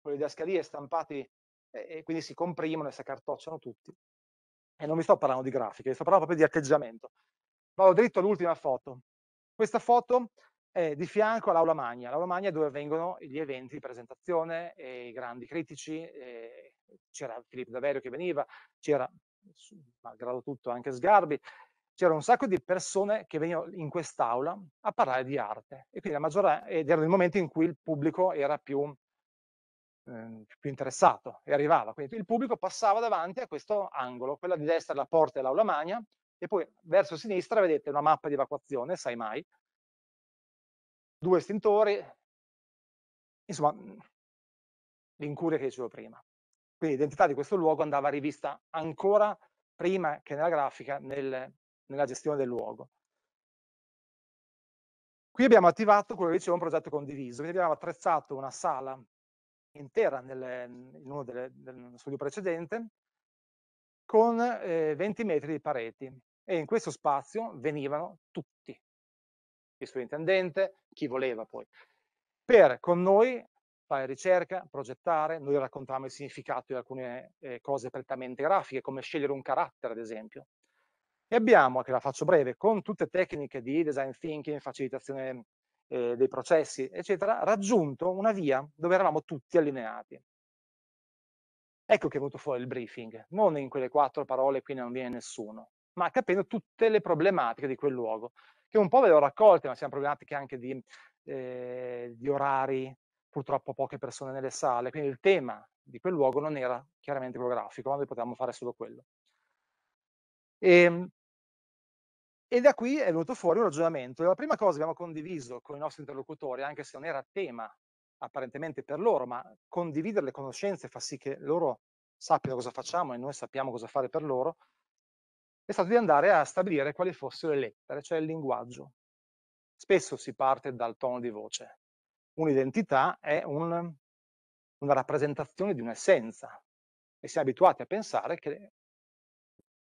con le didascalie stampati e quindi si comprimono e si accartocciano tutti. E non mi sto parlando di grafiche, sto parlando proprio di atteggiamento. Vado dritto all'ultima foto. Questa foto è di fianco all'aula magna, l'aula magna dove avvengono gli eventi di presentazione, e i grandi critici, c'era Filippo Daverio che veniva, c'era, malgrado tutto, anche Sgarbi, c'era un sacco di persone che venivano in quest'aula a parlare di arte e quindi la maggior ed era il momento in cui il pubblico era più, eh, più interessato e arrivava. Quindi il pubblico passava davanti a questo angolo, quella di destra è la porta dell'aula magna e poi verso sinistra vedete una mappa di evacuazione, sai mai, due estintori, insomma l'incuria che dicevo prima. Quindi l'identità di questo luogo andava rivista ancora prima che nella grafica, nel, nella gestione del luogo. Qui abbiamo attivato quello che dicevo, un progetto condiviso, quindi abbiamo attrezzato una sala intera nelle, in uno delle, dello studio precedente con eh, 20 metri di pareti e in questo spazio venivano tutti, il suo intendente, chi voleva poi, per con noi fare ricerca, progettare, noi raccontiamo il significato di alcune eh, cose prettamente grafiche, come scegliere un carattere, ad esempio. E abbiamo, che la faccio breve, con tutte tecniche di design thinking, facilitazione eh, dei processi, eccetera, raggiunto una via dove eravamo tutti allineati. Ecco che è venuto fuori il briefing, non in quelle quattro parole qui non viene nessuno, ma capendo tutte le problematiche di quel luogo, che un po' ve le ho raccolte, ma siamo problematiche anche di, eh, di orari, purtroppo poche persone nelle sale, quindi il tema di quel luogo non era chiaramente quello grafico, ma noi potevamo fare solo quello. E, ehm, e da qui è venuto fuori un ragionamento. E la prima cosa che abbiamo condiviso con i nostri interlocutori, anche se non era tema apparentemente per loro, ma condividere le conoscenze fa sì che loro sappiano cosa facciamo e noi sappiamo cosa fare per loro, è stato di andare a stabilire quali fossero le lettere, cioè il linguaggio. Spesso si parte dal tono di voce, un'identità è un, una rappresentazione di un'essenza e siamo abituati a pensare che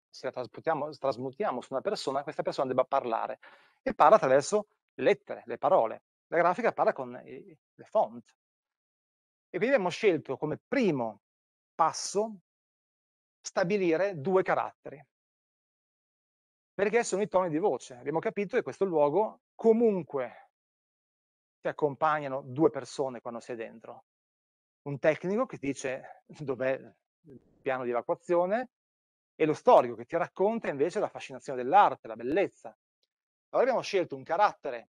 se la trasportiamo, trasmutiamo su una persona, questa persona debba parlare e parla attraverso le lettere, le parole. La grafica parla con i, le font. E quindi abbiamo scelto come primo passo stabilire due caratteri, perché sono i toni di voce. Abbiamo capito che questo luogo comunque ti accompagnano due persone quando sei dentro. Un tecnico che ti dice dov'è il piano di evacuazione e lo storico che ti racconta invece la fascinazione dell'arte, la bellezza. Allora abbiamo scelto un carattere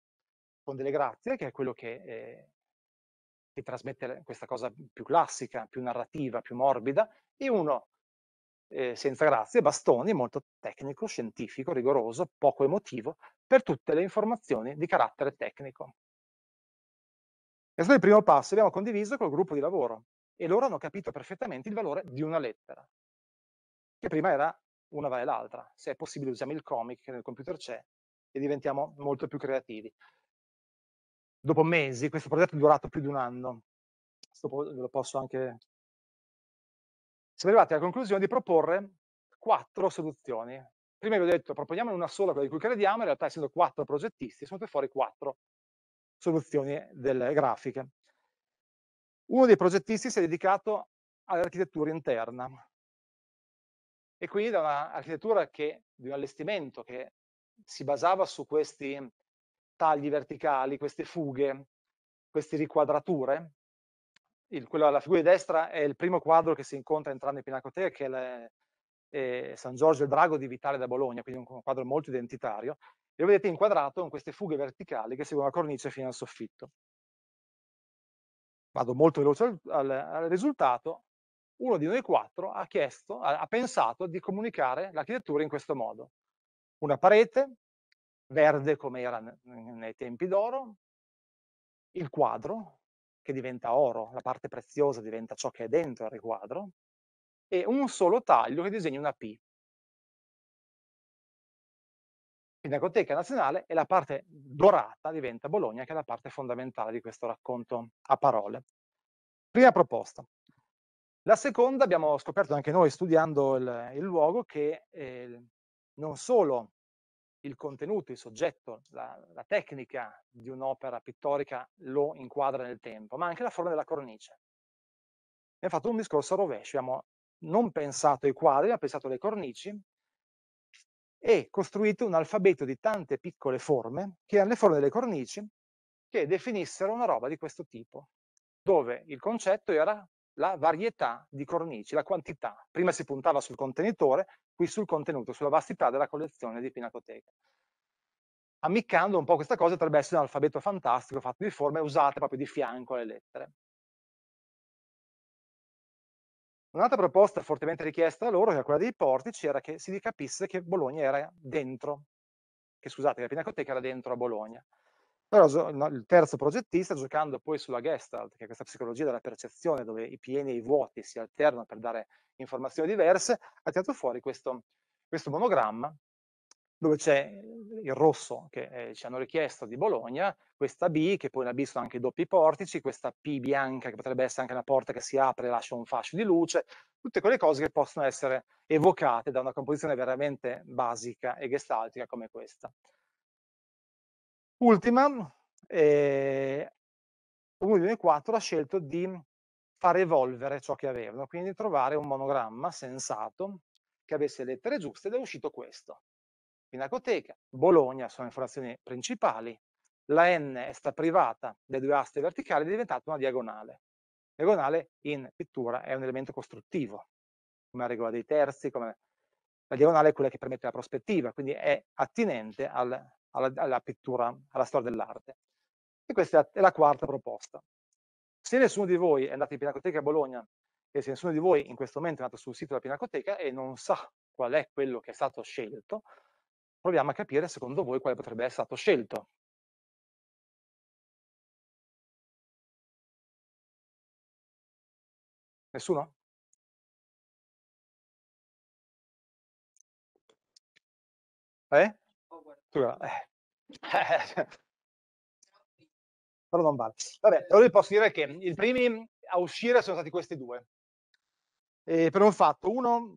con delle grazie, che è quello che, eh, che trasmette questa cosa più classica, più narrativa, più morbida, e uno eh, senza grazie, bastoni, molto tecnico, scientifico, rigoroso, poco emotivo, per tutte le informazioni di carattere tecnico. È stato il primo passo, abbiamo condiviso col gruppo di lavoro e loro hanno capito perfettamente il valore di una lettera, che prima era una vale l'altra. Se è possibile usiamo il comic che nel computer c'è e diventiamo molto più creativi. Dopo mesi, questo progetto è durato più di un anno, questo ve lo posso anche... Siamo arrivati alla conclusione di proporre quattro soluzioni. Prima vi ho detto proponiamo una sola, quella di cui crediamo, in realtà essendo quattro progettisti, sono fuori quattro soluzioni delle grafiche. Uno dei progettisti si è dedicato all'architettura interna e quindi da un'architettura di un allestimento che si basava su questi tagli verticali, queste fughe, queste riquadrature. Il, quello alla figura di destra è il primo quadro che si incontra entrando in Pinacoteca, che è, le, è San Giorgio il Drago di Vitale da Bologna, quindi un quadro molto identitario e lo vedete inquadrato con queste fughe verticali che seguono la cornice fino al soffitto. Vado molto veloce al, al, al risultato, uno di noi quattro ha chiesto, ha, ha pensato di comunicare l'architettura in questo modo. Una parete, verde come era nei tempi d'oro, il quadro, che diventa oro, la parte preziosa diventa ciò che è dentro al riquadro, e un solo taglio che disegna una P, Pinacoteca Nazionale e la parte dorata diventa Bologna, che è la parte fondamentale di questo racconto a parole. Prima proposta. La seconda, abbiamo scoperto anche noi studiando il, il luogo, che eh, non solo il contenuto, il soggetto, la, la tecnica di un'opera pittorica lo inquadra nel tempo, ma anche la forma della cornice. Abbiamo fatto un discorso a rovescio, abbiamo non pensato ai quadri, ma pensato alle cornici e costruite un alfabeto di tante piccole forme, che erano le forme delle cornici, che definissero una roba di questo tipo, dove il concetto era la varietà di cornici, la quantità. Prima si puntava sul contenitore, qui sul contenuto, sulla vastità della collezione di Pinacoteca. Ammiccando un po' questa cosa potrebbe essere un alfabeto fantastico fatto di forme usate proprio di fianco alle lettere. Un'altra proposta fortemente richiesta da loro, che era quella dei portici, era che si capisse che Bologna era dentro, che scusate, la Pinacoteca era dentro a Bologna. Però il terzo progettista, giocando poi sulla Gestalt, che è questa psicologia della percezione dove i pieni e i vuoti si alternano per dare informazioni diverse, ha tirato fuori questo, questo monogramma dove c'è il rosso che eh, ci hanno richiesto di Bologna, questa B che poi la B sono anche i doppi portici, questa P bianca che potrebbe essere anche una porta che si apre e lascia un fascio di luce, tutte quelle cose che possono essere evocate da una composizione veramente basica e gestaltica come questa. Ultima, eh, uno noi quattro ha scelto di far evolvere ciò che avevano, quindi trovare un monogramma sensato che avesse le lettere giuste ed è uscito questo. Pinacoteca, Bologna sono le informazioni principali, la N è stata privata delle due aste verticali ed è diventata una diagonale. Diagonale in pittura è un elemento costruttivo, come la regola dei terzi, come la diagonale è quella che permette la prospettiva, quindi è attinente al, alla, alla, pittura, alla storia dell'arte. E questa è la quarta proposta. Se nessuno di voi è andato in Pinacoteca a Bologna e se nessuno di voi in questo momento è andato sul sito della Pinacoteca e non sa qual è quello che è stato scelto, proviamo a capire secondo voi quale potrebbe essere stato scelto. Nessuno? Eh? Scusa, eh. Però non vale. Vabbè, allora vi posso dire che i primi a uscire sono stati questi due. E per un fatto, uno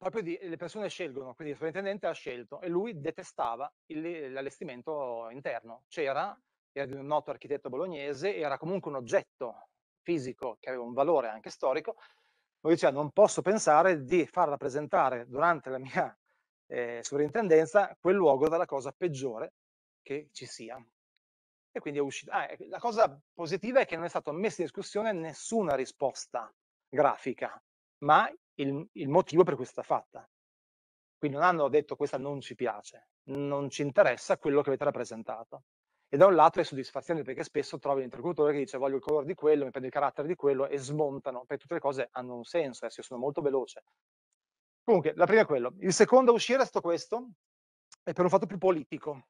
proprio di, le persone scelgono, quindi il sovrintendente ha scelto e lui detestava il, l'allestimento interno. C'era, era di un noto architetto bolognese, era comunque un oggetto fisico che aveva un valore anche storico. Lui diceva non posso pensare di far rappresentare durante la mia eh, sovrintendenza quel luogo dalla cosa peggiore che ci sia. E quindi è uscita. Ah, la cosa positiva è che non è stata messa in discussione nessuna risposta grafica, ma il, il motivo per cui è stata fatta. Quindi non hanno detto questa non ci piace, non ci interessa quello che avete rappresentato. E da un lato è soddisfazione perché spesso trovi l'interlocutore che dice voglio il colore di quello, mi prendo il carattere di quello e smontano, perché tutte le cose hanno un senso, adesso eh, io sono molto veloce. Comunque, la prima è quello. Il secondo a uscire è stato questo, è per un fatto più politico.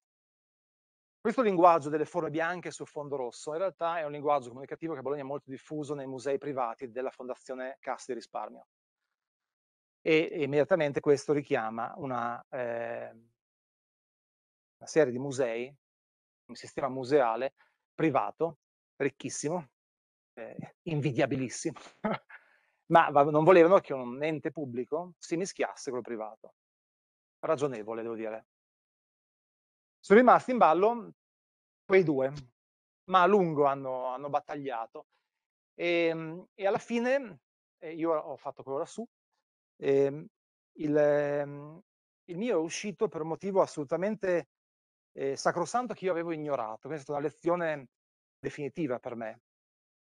Questo linguaggio delle forme bianche su fondo rosso in realtà è un linguaggio comunicativo che a Bologna è molto diffuso nei musei privati della Fondazione Cassi di Risparmio e immediatamente questo richiama una, eh, una serie di musei, un sistema museale privato, ricchissimo, eh, invidiabilissimo, ma non volevano che un ente pubblico si mischiasse con il privato. Ragionevole, devo dire. Sono rimasti in ballo quei due, ma a lungo hanno, hanno battagliato e, ehm, e, alla fine eh, io ho fatto quello lassù, eh, il, ehm, il, mio è uscito per un motivo assolutamente eh, sacrosanto che io avevo ignorato. Questa è stata una lezione definitiva per me.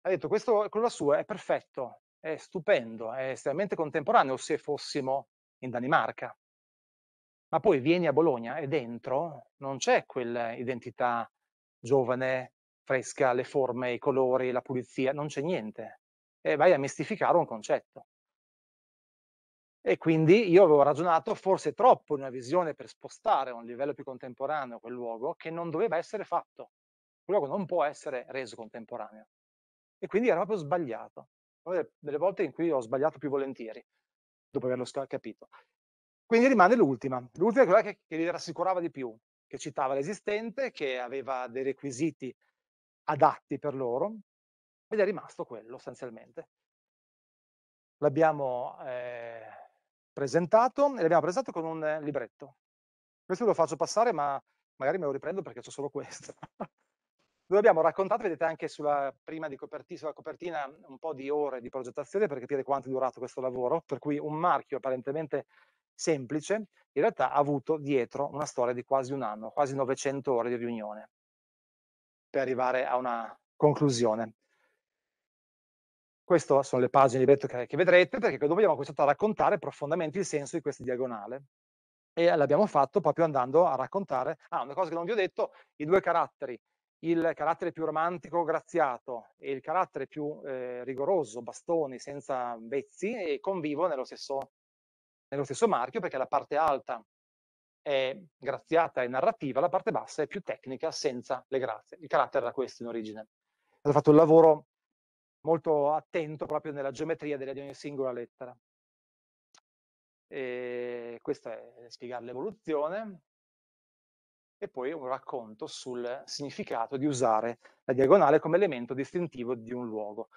Ha detto, questo, quello suo è perfetto, è stupendo, è estremamente contemporaneo se fossimo in Danimarca. Ma poi vieni a Bologna e dentro non c'è quell'identità giovane, fresca, le forme, i colori, la pulizia, non c'è niente. E vai a mistificare un concetto. E quindi io avevo ragionato forse troppo in una visione per spostare a un livello più contemporaneo quel luogo che non doveva essere fatto. Quel luogo non può essere reso contemporaneo. E quindi era proprio sbagliato. Una delle volte in cui ho sbagliato più volentieri, dopo averlo capito. Quindi rimane l'ultima. L'ultima è quella che, che li rassicurava di più, che citava l'esistente, che aveva dei requisiti adatti per loro, ed è rimasto quello sostanzialmente. L'abbiamo eh, presentato e l'abbiamo presentato con un eh, libretto. Questo lo faccio passare, ma magari me lo riprendo perché ho solo questo. dove abbiamo raccontato, vedete anche sulla prima di copertina, sulla copertina, un po' di ore di progettazione per capire quanto è durato questo lavoro, per cui un marchio apparentemente semplice, in realtà ha avuto dietro una storia di quasi un anno, quasi 900 ore di riunione, per arrivare a una conclusione. Queste sono le pagine di che, che vedrete, perché dopo abbiamo cominciato a raccontare profondamente il senso di questa diagonale. E l'abbiamo fatto proprio andando a raccontare, ah, una cosa che non vi ho detto, i due caratteri, il carattere più romantico graziato e il carattere più eh, rigoroso, bastoni, senza vezzi, e convivo nello stesso, nello stesso marchio, perché la parte alta è graziata e narrativa, la parte bassa è più tecnica, senza le grazie. Il carattere era questo in origine. Ho fatto un lavoro molto attento proprio nella geometria della, di ogni singola lettera. E questa è spiegare l'evoluzione e poi un racconto sul significato di usare la diagonale come elemento distintivo di un luogo.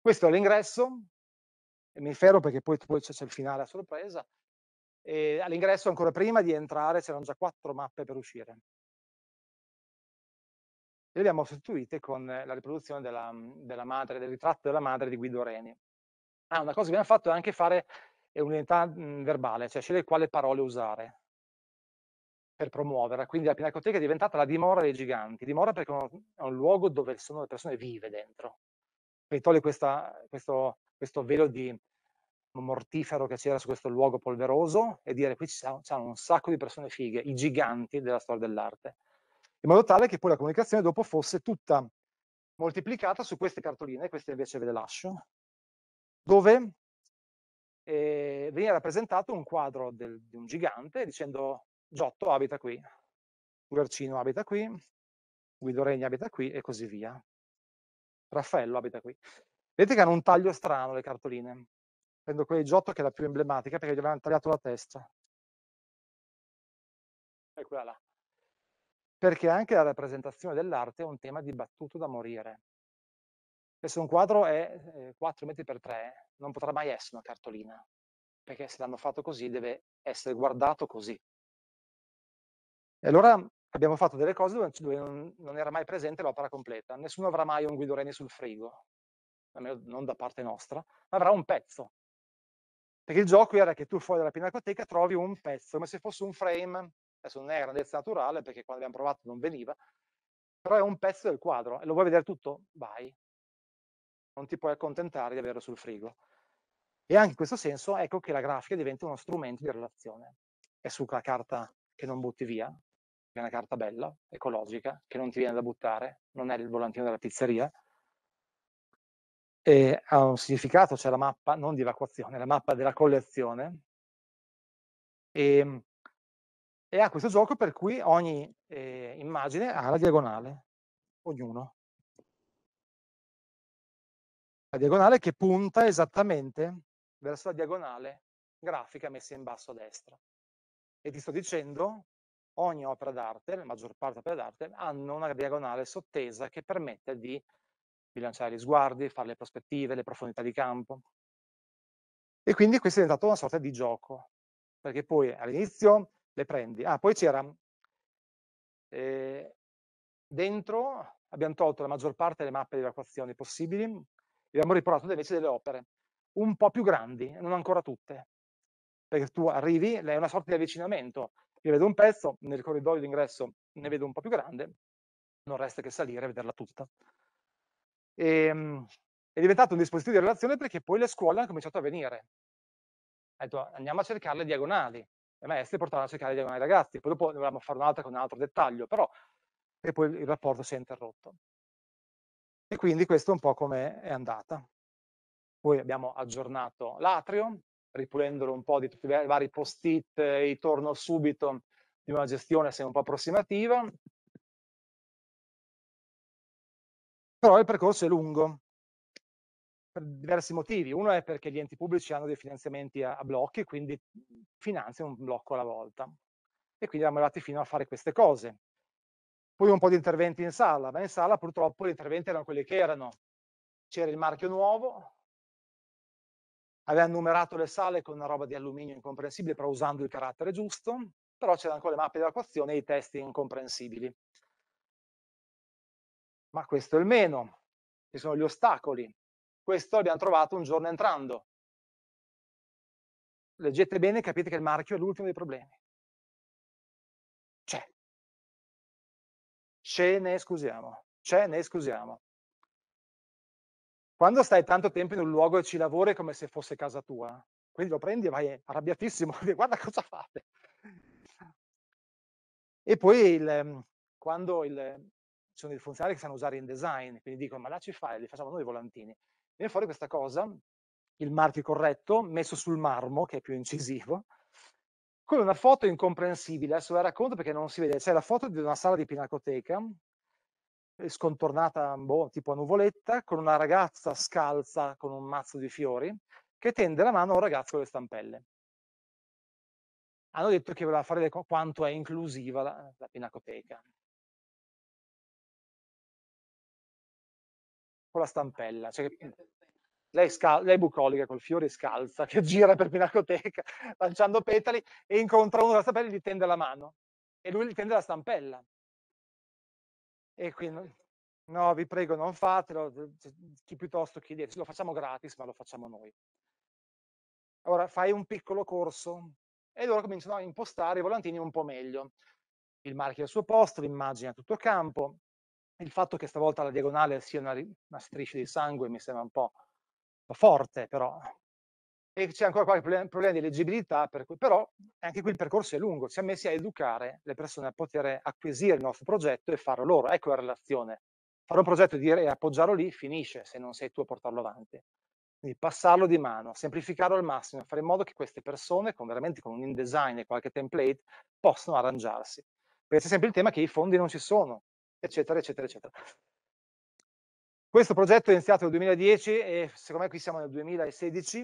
Questo è l'ingresso, mi fermo perché poi, poi c'è il finale a sorpresa, all'ingresso ancora prima di entrare c'erano già quattro mappe per uscire le abbiamo sostituite con eh, la riproduzione della, mhmm, della madre, del ritratto della madre di Guido Reni. Ah, una cosa che abbiamo fatto è anche fare eh, un'unità mhmm, verbale, cioè scegliere quale parole usare per promuoverla. Quindi la Pinacoteca è diventata la dimora dei giganti, dimora perché è un luogo dove sono le persone vive dentro, perché toglie questa, questo, questo velo di mortifero che c'era su questo luogo polveroso e dire qui c'è un sacco di persone fighe, i giganti della storia dell'arte in modo tale che poi la comunicazione dopo fosse tutta moltiplicata su queste cartoline, queste invece ve le lascio, dove eh, veniva rappresentato un quadro del, di un gigante dicendo Giotto abita qui, Guercino abita qui, Guido Regni abita qui e così via. Raffaello abita qui. Vedete che hanno un taglio strano le cartoline. Prendo quella di Giotto che è la più emblematica perché gli avevano tagliato la testa. Eccola là perché anche la rappresentazione dell'arte è un tema dibattuto da morire. E se un quadro è 4 eh, metri per 3, non potrà mai essere una cartolina, perché se l'hanno fatto così deve essere guardato così. E allora abbiamo fatto delle cose dove, non, era mai presente l'opera completa. Nessuno avrà mai un Guido Reni sul frigo, almeno non da parte nostra, ma avrà un pezzo. Perché il gioco era che tu fuori dalla pinacoteca trovi un pezzo, come se fosse un frame adesso non è grandezza naturale perché quando abbiamo provato non veniva, però è un pezzo del quadro e lo vuoi vedere tutto? Vai, non ti puoi accontentare di averlo sul frigo. E anche in questo senso ecco che la grafica diventa uno strumento di relazione. È su quella carta che non butti via, è una carta bella, ecologica, che non ti viene da buttare, non è il volantino della pizzeria, e ha un significato, c'è cioè la mappa non di evacuazione, la mappa della collezione. E ehm, e ha questo gioco per cui ogni eh, immagine ha la diagonale, ognuno. La diagonale che punta esattamente verso la diagonale grafica messa in basso a destra. E ti sto dicendo, ogni opera d'arte, la maggior parte delle opere d'arte, hanno una diagonale sottesa che permette di bilanciare gli sguardi, fare le prospettive, le profondità di campo. E quindi questo è diventato una sorta di gioco, perché poi all'inizio le prendi. Ah, poi c'era eh, dentro, abbiamo tolto la maggior parte delle mappe di evacuazione possibili mhmm, e abbiamo riportato invece delle opere un po' più grandi, non ancora tutte, perché tu arrivi, è una sorta di avvicinamento, io vedo un pezzo, nel corridoio d'ingresso ne vedo un po' più grande, non resta che salire e vederla tutta. E, ehm, è diventato un dispositivo di relazione perché poi le scuole hanno cominciato a venire. Detto, andiamo a cercare le diagonali, maestri portavano a cercare di aiutare i ragazzi, poi dopo dovevamo fare un'altra con un altro dettaglio, però e poi il rapporto si è interrotto. E quindi questo è un po' come è andata. Poi abbiamo aggiornato l'atrio, ripulendolo un po' di tutti i vari post-it, eh, i torno subito di una gestione sempre un po' approssimativa. Però il percorso è lungo, per diversi motivi. Uno è perché gli enti pubblici hanno dei finanziamenti a, a blocchi, quindi finanzia un blocco alla volta. E quindi siamo arrivati fino a fare queste cose. Poi un po' di interventi in sala, ma in sala purtroppo gli interventi erano quelli che erano. C'era il marchio nuovo, aveva numerato le sale con una roba di alluminio incomprensibile, però usando il carattere giusto, però c'erano ancora le mappe di evacuazione e i testi incomprensibili. Ma questo è il meno, ci sono gli ostacoli. Questo l'abbiamo trovato un giorno entrando leggete bene e capite che il marchio è l'ultimo dei problemi. C'è. Ce ne scusiamo. Ce ne scusiamo. Quando stai tanto tempo in un luogo e ci lavori come se fosse casa tua, quindi lo prendi e vai arrabbiatissimo, guarda cosa fate. E poi il, ehm, quando il, ci sono i funzionari che sanno usare InDesign, quindi dicono ma là ci fai, li facciamo noi i volantini. Viene fuori questa cosa il marchio corretto, messo sul marmo, che è più incisivo, con una foto incomprensibile, adesso la racconto perché non si vede, c'è la foto di una sala di pinacoteca, eh, scontornata boh, tipo a nuvoletta, con una ragazza scalza con un mazzo di fiori, che tende la mano a un ragazzo con le stampelle. Hanno detto che voleva fare quanto è inclusiva la, la pinacoteca. Con la stampella. Cioè, lei, scal- lei bucolica col fiore scalza che gira per Pinacoteca lanciando petali e incontra uno della stampella e gli tende la mano e lui gli tende la stampella. E quindi no, vi prego, non fatelo, chi piuttosto chiedete, lo facciamo gratis, ma lo facciamo noi. Ora fai un piccolo corso e loro cominciano a impostare i volantini un po' meglio. Il marchio al suo posto, l'immagine a tutto campo, il fatto che stavolta la diagonale sia una, una striscia di sangue mi sembra un po' forte però. E c'è ancora qualche problema di leggibilità, per cui, però anche qui il percorso è lungo, Ci siamo messi a educare le persone a poter acquisire il nostro progetto e farlo loro, ecco la relazione. Fare un progetto e eh, appoggiarlo lì finisce se non sei tu a portarlo avanti. Quindi passarlo di mano, semplificarlo al massimo, fare in modo che queste persone, con, veramente con un InDesign e qualche template, possano arrangiarsi. Perché c'è sempre il tema che i fondi non ci sono, eccetera, eccetera, eccetera. Questo progetto è iniziato nel 2010 e secondo me qui siamo nel 2016,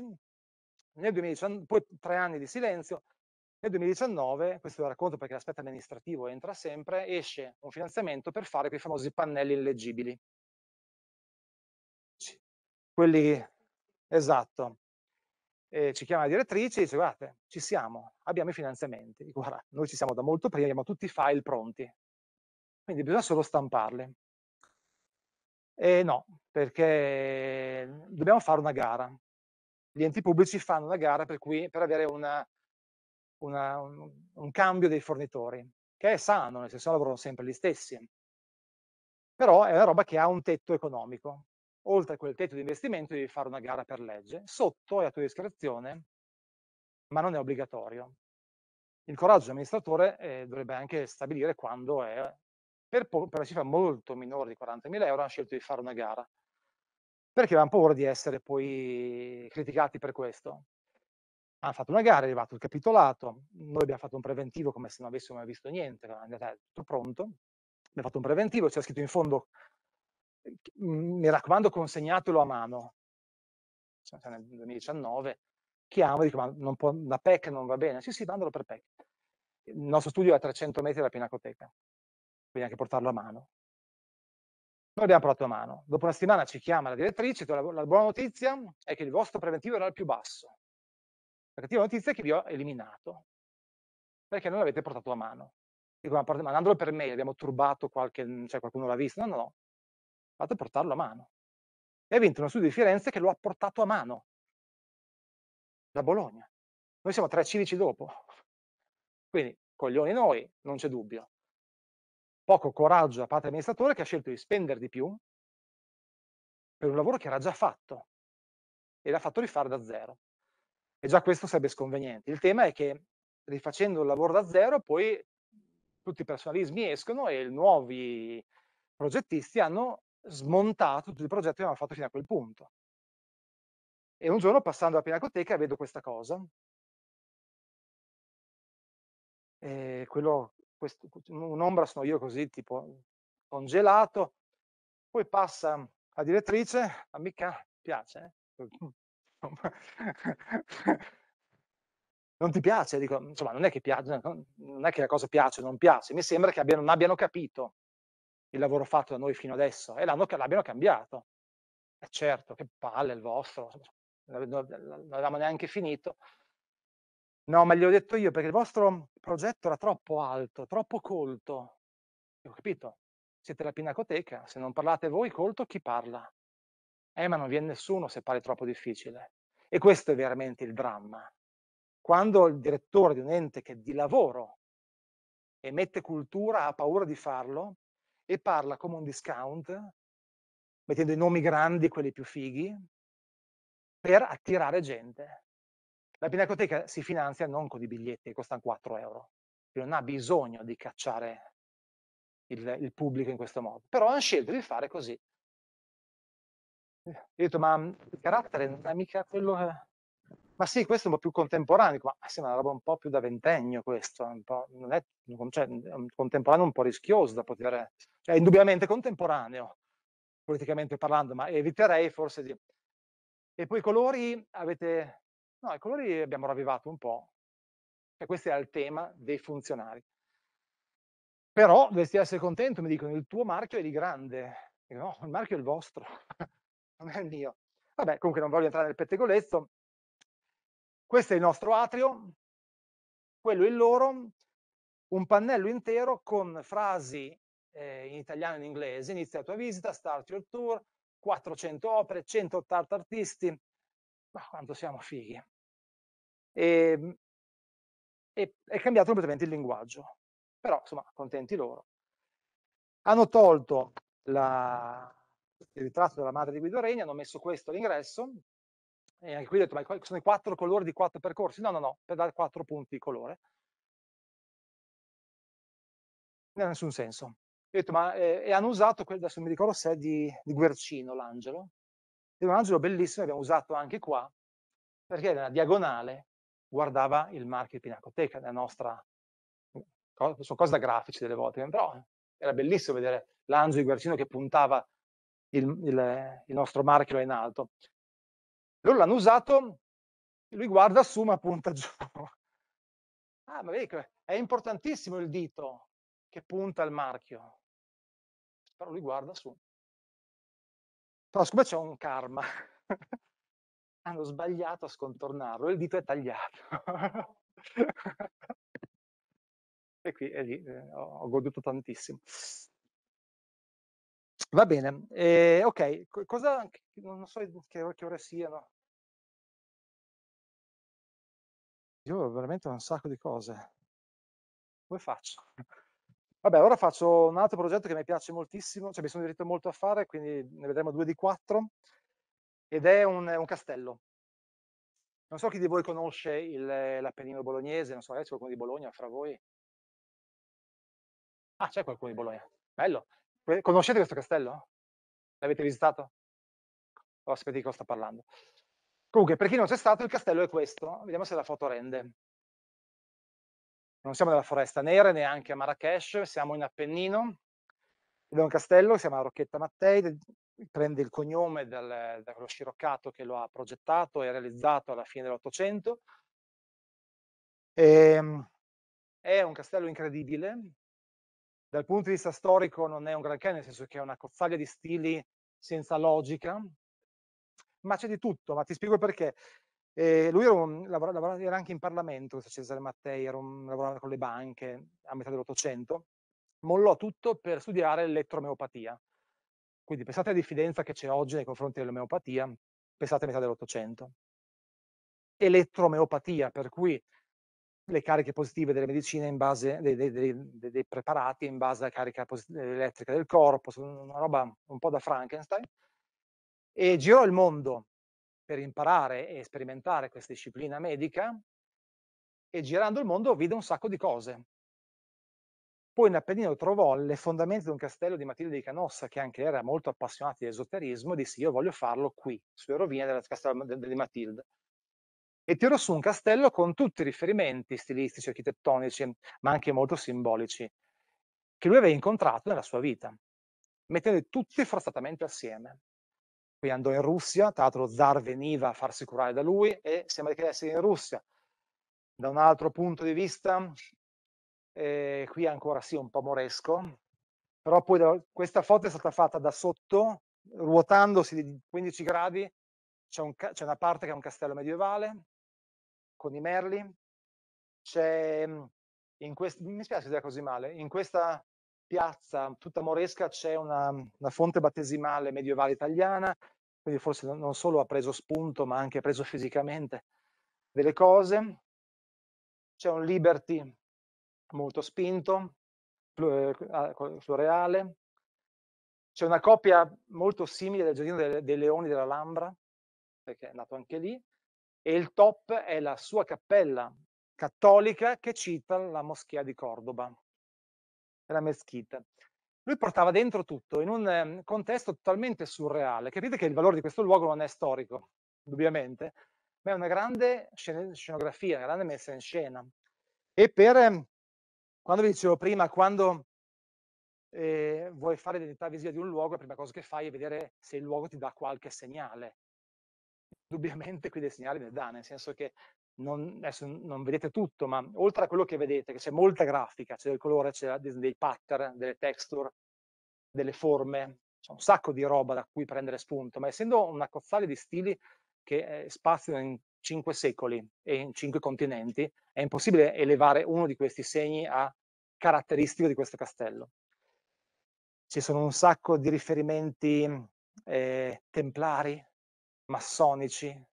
nel 2019, poi tre anni di silenzio, nel 2019, questo lo racconto perché l'aspetto amministrativo entra sempre, esce un finanziamento per fare quei famosi pannelli illeggibili. Quelli, esatto. E ci chiama la direttrice e dice guardate, ci siamo, abbiamo i finanziamenti. Guarda, noi ci siamo da molto prima, abbiamo tutti i file pronti. Quindi bisogna solo stamparli. E eh, no, perché mhmm, dobbiamo fare una gara. Gli enti pubblici fanno una gara per, cui, per avere una, una, un, un, cambio dei fornitori, che è sano, nel senso lavorano sempre gli stessi. Però è una roba che ha un tetto economico. Oltre a quel tetto di investimento devi fare una gara per legge. Sotto è a tua discrezione, ma non è obbligatorio. Il coraggio dell'amministratore eh, dovrebbe anche stabilire quando è per, per una cifra molto minore di 40.000 euro hanno scelto di fare una gara, perché avevano paura di essere poi criticati per questo. Hanno fatto una gara, è arrivato il capitolato, noi abbiamo fatto un preventivo come se non avessimo mai visto niente, era tutto pronto, abbiamo fatto un preventivo, c'è scritto in fondo, eh, mi raccomando consegnatelo a mano, cioè, nel 2019, chiamo e dico ma non può, la PEC non va bene, sì sì, mandalo per PEC. Il nostro studio è a 300 metri dalla Pinacoteca, quindi anche portarlo a mano. Noi abbiamo provato a mano. Dopo una settimana ci chiama la direttrice, la, la buona notizia è che il vostro preventivo era il più basso. La cattiva notizia è che vi ho eliminato, perché non l'avete portato a mano. Dico, ma mandandolo per mail abbiamo turbato qualche, cioè qualcuno l'ha visto? No, no, no. Fate portarlo a mano. E ha vinto uno studio di Firenze che lo ha portato a mano, da Bologna. Noi siamo tre civici dopo. Quindi, coglioni noi, non c'è dubbio poco coraggio da parte dell'amministratore che ha scelto di spendere di più per un lavoro che era già fatto e l'ha fatto rifare da zero. E già questo sarebbe sconveniente. Il tema è che rifacendo il lavoro da zero poi tutti i personalismi escono e i nuovi progettisti hanno smontato tutti i progetti che avevano fatto fino a quel punto. E un giorno passando alla Pinacoteca vedo questa cosa. E eh, quello questo, un'ombra sono io così tipo congelato, poi passa la direttrice, amica, piace? Mm, non ti piace? Dico, insomma, non è che piace, non è che la cosa piace o non piace, mi sembra che abbiano, non abbiano capito il lavoro fatto da noi fino adesso e l'abbiano cambiato. E eh, certo, che palle il vostro, non avevamo neanche finito. No, ma ho detto io perché il vostro progetto era troppo alto, troppo colto. Ho capito, siete la pinacoteca, se non parlate voi colto chi parla? Eh, ma non viene nessuno se parli troppo difficile. E questo è veramente il dramma. Quando il direttore di un ente che è di lavoro emette cultura ha paura di farlo e parla come un discount, mettendo i nomi grandi, quelli più fighi, per attirare gente. La Pinacoteca si finanzia non con i biglietti che costano 4 euro, non ha bisogno di cacciare il, il pubblico in questo modo, però hanno scelto di fare così. Io ho detto, ma mhmm, il carattere non è mica quello che... Ma sì, questo è un po' più contemporaneo, ma sì, ma è una roba un po' più da ventennio questo, non è, cioè, è un contemporaneo un po' rischioso da poter... Cioè, è indubbiamente contemporaneo, politicamente parlando, ma eviterei forse di... E poi i colori avete No, i colori ecco, abbiamo ravvivato un po', e questo è il tema dei funzionari. Però dovresti essere contento, mi dicono, il tuo marchio è di grande. Dico, no, il marchio è il vostro, non è il mio. Vabbè, comunque non voglio entrare nel pettegolezzo. Questo è il nostro atrio, quello è il loro, un pannello intero con frasi eh, in italiano e in inglese, inizia la tua visita, start your tour, 400 opere, 180 artisti, ma quanto siamo fighi. E, ehm, e è cambiato completamente il linguaggio, però insomma, contenti loro. Hanno tolto la, il ritratto della madre di Guido Reni, hanno messo questo all'ingresso, e anche qui ho detto, ma sono i quattro colori di quattro percorsi? No, no, no, per dare quattro punti di colore. Non ha nessun senso. Ho detto, ma, eh, e hanno usato, quel, adesso mi ricordo se è di, di Guercino, l'angelo, ed è un angelo bellissimo, abbiamo usato anche qua, perché nella diagonale guardava il marchio Pinacoteca, la nostra, mhmm, sono cose da grafici delle volte, però era bellissimo vedere l'angelo di Guercino che puntava il, il, il nostro marchio in alto. Loro l'hanno usato, lui guarda su ma punta giù. Ah, ma vedi, è importantissimo il dito che punta al marchio, però lui guarda su. Però siccome c'è un karma, hanno sbagliato a scontornarlo, il dito è tagliato. e qui e lì eh, ho goduto tantissimo. Va bene, eh, ok, cosa, non so che, che ore siano. Io veramente ho un sacco di cose. Come faccio? Vabbè, ora faccio un altro progetto che mi piace moltissimo, cioè mi sono diritto molto a fare, quindi ne vedremo due di quattro, ed è un, un castello. Non so chi di voi conosce l'Appennino bolognese, non so, se c'è qualcuno di Bologna fra voi? Ah, c'è qualcuno di Bologna. Bello. Conoscete questo castello? L'avete visitato? Oh, aspetta di cosa sta parlando. Comunque, per chi non c'è stato, il castello è questo. Vediamo se la foto rende non siamo nella foresta nera neanche a Marrakesh, siamo in Appennino, ed è un castello che si chiama Rocchetta Mattei, prende il cognome dal, dallo sciroccato che lo ha progettato e realizzato alla fine dell'Ottocento. Ehm, è un castello incredibile, dal punto di vista storico non è un granché, nel senso che è una cozzaglia di stili senza logica, ma c'è di tutto, ma ti spiego perché. E lui era, un, era, anche in Parlamento, Cesare Mattei, era un, lavorava con le banche a metà dell'Ottocento, mollò tutto per studiare l'elettromeopatia. Quindi pensate alla diffidenza che c'è oggi nei confronti dell'omeopatia, pensate a metà dell'Ottocento. Elettromeopatia, per cui le cariche positive delle medicine in base dei, dei, dei, dei preparati in base alla carica elettrica del corpo, una roba un po' da Frankenstein. E girò il mondo per imparare e sperimentare questa disciplina medica e girando il mondo vide un sacco di cose. Poi in Appennino trovò le fondamenta di un castello di Matilde di Canossa, che anche era molto appassionata di esoterismo, e disse io voglio farlo qui, sulle rovine del castello di Matilde. E tirò su un castello con tutti i riferimenti stilistici, architettonici, ma anche molto simbolici, che lui aveva incontrato nella sua vita, mettendoli tutti forzatamente assieme. Qui andò in Russia, tra l'altro lo zar veniva a farsi curare da lui e sembra che essere in Russia. Da un altro punto di vista, eh, qui ancora sì, un po' moresco, però poi questa foto è stata fatta da sotto, ruotandosi di 15 gradi, c'è, un c'è una parte che è un castello medievale con i merli, c'è mm, in quest- mi spiace dire così male, in questa piazza tutta moresca c'è una, una fonte battesimale medievale italiana, quindi forse non solo ha preso spunto, ma anche ha preso fisicamente delle cose. C'è un Liberty molto spinto, eh, floreale. C'è una coppia molto simile al giardino dei leoni dell'Alhambra, perché è nato anche lì, e il top è la sua cappella cattolica che cita la moschea di Cordoba della mesquita. Lui portava dentro tutto in un ehm, contesto totalmente surreale. Capite che il valore di questo luogo non è storico, indubbiamente, ma è una grande scenografia, una grande messa in scena. E per, ehm, quando vi dicevo prima, quando eh, vuoi fare l'identità visiva di un luogo, la prima cosa che fai è vedere se il luogo ti dà qualche segnale. Dubbiamente qui dei segnali ne dà, nel senso che non, adesso non vedete tutto, ma oltre a quello che vedete, che c'è molta grafica, c'è del colore, c'è dei pattern, delle texture, delle forme, c'è un sacco di roba da cui prendere spunto, ma essendo una cozzale di stili che eh, spaziano in cinque secoli e in cinque continenti, è impossibile elevare uno di questi segni a caratteristico di questo castello. Ci sono un sacco di riferimenti eh, templari, massonici,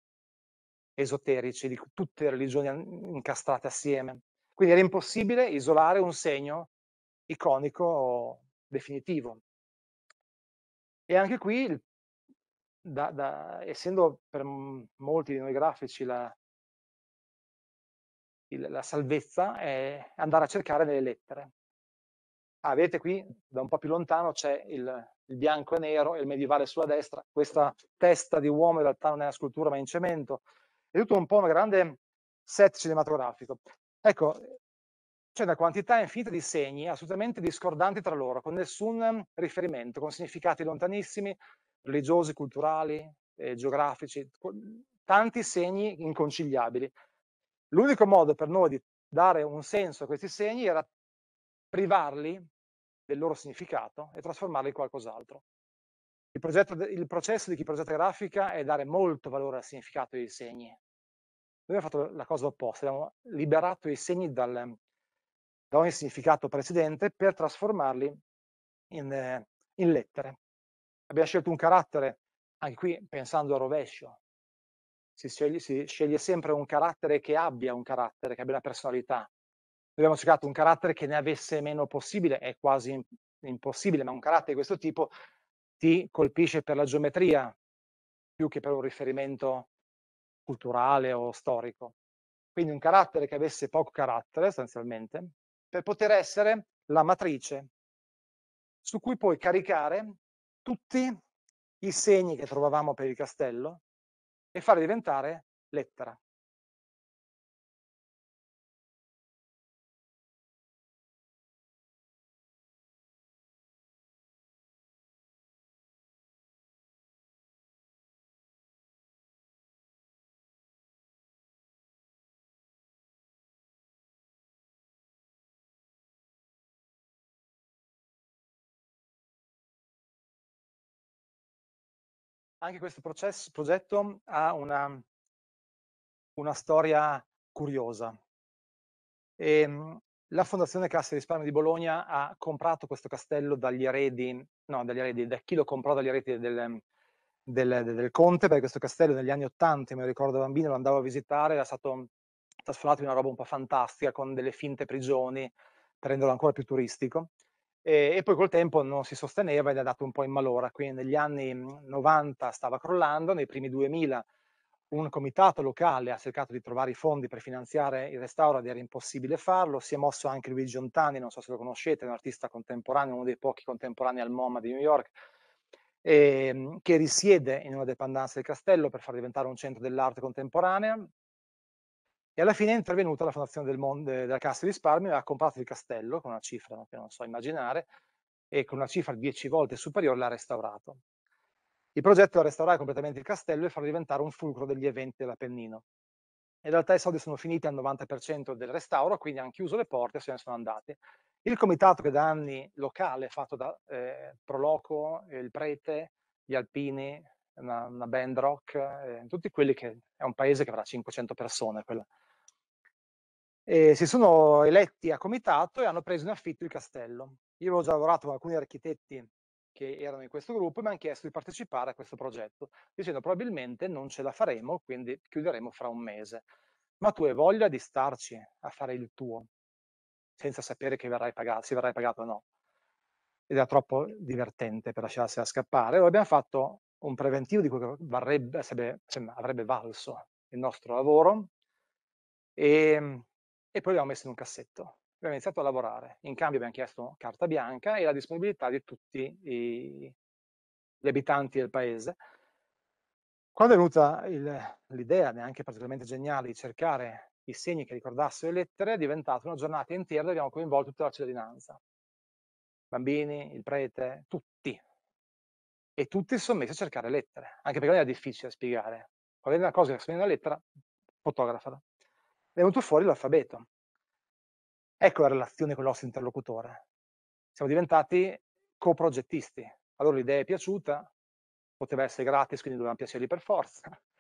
esoterici di tutte le religioni incastrate assieme. Quindi era impossibile isolare un segno iconico definitivo. E anche qui, da, da, essendo per molti di noi grafici la, il, la salvezza, è andare a cercare nelle lettere. Ah, vedete qui, da un po' più lontano, c'è il, il bianco e nero e il medievale sulla destra. Questa testa di uomo in realtà non è una scultura ma in cemento è tutto un po' un grande set cinematografico. Ecco, c'è una quantità infinita di segni assolutamente discordanti tra loro, con nessun riferimento, con significati lontanissimi, religiosi, culturali, eh, geografici, tanti segni inconciliabili. L'unico modo per noi di dare un senso a questi segni era privarli del loro significato e trasformarli in qualcos'altro. Il, progetto, il, processo di chi progetta grafica è dare molto valore al significato dei segni. Noi abbiamo fatto la cosa opposta, abbiamo liberato i segni dal, da ogni significato precedente per trasformarli in, in lettere. Abbiamo scelto un carattere, anche qui pensando al rovescio, si sceglie, si sceglie, sempre un carattere che abbia un carattere, che abbia una personalità. Noi abbiamo cercato un carattere che ne avesse meno possibile, è quasi impossibile, ma un carattere di questo tipo ti colpisce per la geometria più che per un riferimento culturale o storico. Quindi un carattere che avesse poco carattere, sostanzialmente, per poter essere la matrice su cui puoi caricare tutti i segni che trovavamo per il castello e farli diventare lettera. anche questo processo, progetto ha una, una storia curiosa. E, ehm, la Fondazione Cassa Risparmio di Bologna ha comprato questo castello dagli eredi, no, dagli eredi, da chi lo comprò dagli eredi del, del, del, del Conte, perché questo castello negli anni Ottanta, mi ricordo da bambino, lo andavo a visitare, era stato trasformato in una roba un po' fantastica, con delle finte prigioni, per renderlo ancora più turistico e, e poi col tempo non si sosteneva ed è andato un po' in malora, quindi negli anni 90 mhmm, stava crollando, nei primi 2000 un comitato locale ha cercato di trovare i fondi per finanziare il restauro ed era impossibile farlo, si è mosso anche Luigi Ontani, non so se lo conoscete, un artista contemporaneo, uno dei pochi contemporanei al MoMA di New York, eh, che risiede in una dependenza del castello per far diventare un centro dell'arte contemporanea, e alla fine è intervenuta la Fondazione del Mon- della Cassa di Risparmio e ha comprato il castello con una cifra che non so immaginare e con una cifra 10 volte superiore l'ha restaurato. Il progetto è restaurare completamente il castello e farlo diventare un fulcro degli eventi dell'Appennino. In realtà i soldi sono finiti al 90% del restauro, quindi hanno chiuso le porte e se ne sono andati. Il comitato che da anni locale, fatto da eh, Proloco, il prete, gli alpini, una, una band rock, eh, tutti quelli che è un paese che avrà 500 persone. Quella. E si sono eletti a comitato e hanno preso in affitto il castello. Io avevo già lavorato con alcuni architetti che erano in questo gruppo e mi hanno chiesto di partecipare a questo progetto, dicendo probabilmente non ce la faremo, quindi chiuderemo fra un mese. Ma tu hai voglia di starci a fare il tuo, senza sapere che verrai pagato, se verrai pagato o no. Ed era troppo divertente per lasciarsela a scappare. Allora abbiamo fatto un preventivo di quello che varrebbe, sarebbe, insomma, avrebbe valso il nostro lavoro e, ehm, e poi l'abbiamo messo in un cassetto. Abbiamo iniziato a lavorare, in cambio abbiamo chiesto carta bianca e la disponibilità di tutti i, gli abitanti del paese. Quando è venuta l'idea, neanche particolarmente geniale, di cercare i segni che ricordassero le lettere, è diventata una giornata intera dove abbiamo coinvolto tutta la cittadinanza. Bambini, il prete, tutti e tutti sono messi a cercare lettere, anche perché non era difficile da spiegare. Qual è una cosa che scrive una lettera, fotografala. È venuto fuori l'alfabeto. Ecco la relazione con il nostro interlocutore. Siamo diventati coprogettisti. Allora l'idea è piaciuta, poteva essere gratis, quindi dovevamo piacergli per forza,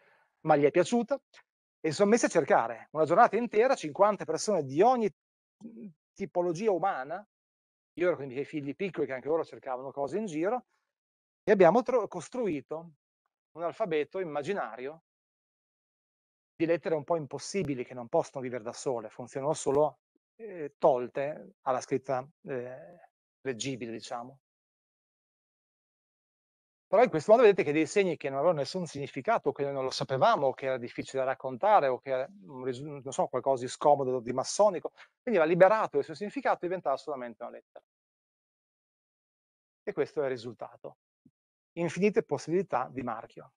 ma gli è piaciuta e si sono messi a cercare una giornata intera, 50 persone di ogni mm, tipologia umana. Io ero con i miei figli piccoli che anche loro cercavano cose in giro e abbiamo tro- costruito un alfabeto immaginario di lettere un po' impossibili che non possono vivere da sole, funzionano solo eh, tolte alla scritta eh, leggibile, diciamo. Però in questo modo vedete che dei segni che non avevano nessun significato, che noi non lo sapevamo, che era difficile da raccontare o che era, non so, qualcosa di scomodo, di massonico, veniva liberato del suo significato e diventava solamente una lettera. E questo è il risultato infinite possibilità di marchio.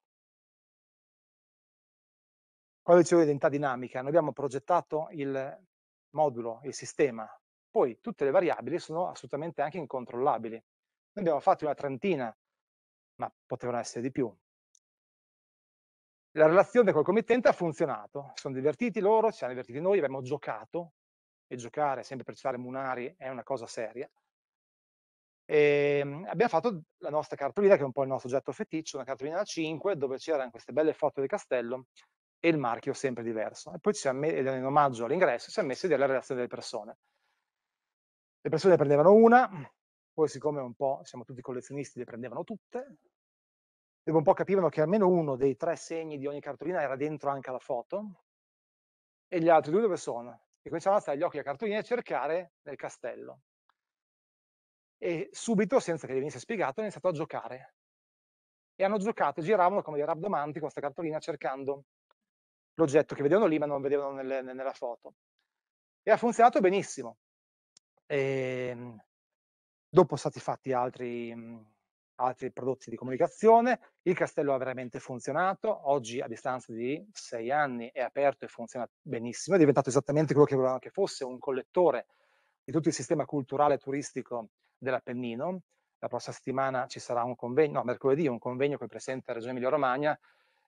Quando dicevo identità dinamica, noi abbiamo progettato il modulo, il sistema, poi tutte le variabili sono assolutamente anche incontrollabili. Noi abbiamo fatto una trentina, ma potevano essere di più. La relazione col committente ha funzionato, sono divertiti loro, ci siamo divertiti noi, abbiamo giocato, e giocare, sempre per citare Munari, è una cosa seria, e ehm, abbiamo fatto la nostra cartolina, che è un po' il nostro oggetto feticcio, una cartolina da 5, dove c'erano queste belle foto del castello e il marchio sempre diverso. E poi ci siamo, in omaggio all'ingresso, ci siamo messi della relazione delle persone. Le persone ne prendevano una, poi siccome un po' siamo tutti collezionisti, le prendevano tutte, dopo un po' capivano che almeno uno dei tre segni di ogni cartolina era dentro anche la foto, e gli altri due dove sono? E cominciavano a stare gli occhi alla cartolina e cercare nel castello e subito, senza che gli venisse spiegato, hanno iniziato a giocare. E hanno giocato, giravano come dei rabdomanti con questa cartolina cercando l'oggetto che vedevano lì ma non vedevano nelle, nella foto. E ha funzionato benissimo. E, ehm, dopo sono stati fatti altri, mhmm, altri prodotti di comunicazione, il castello ha veramente funzionato, oggi a distanza di sei anni è aperto e funziona benissimo, è diventato esattamente quello che volevano che fosse, un collettore di tutto il sistema culturale e turistico dell'Appennino. La prossima settimana ci sarà un convegno, no, mercoledì un convegno con il Presidente della Regione Emilia-Romagna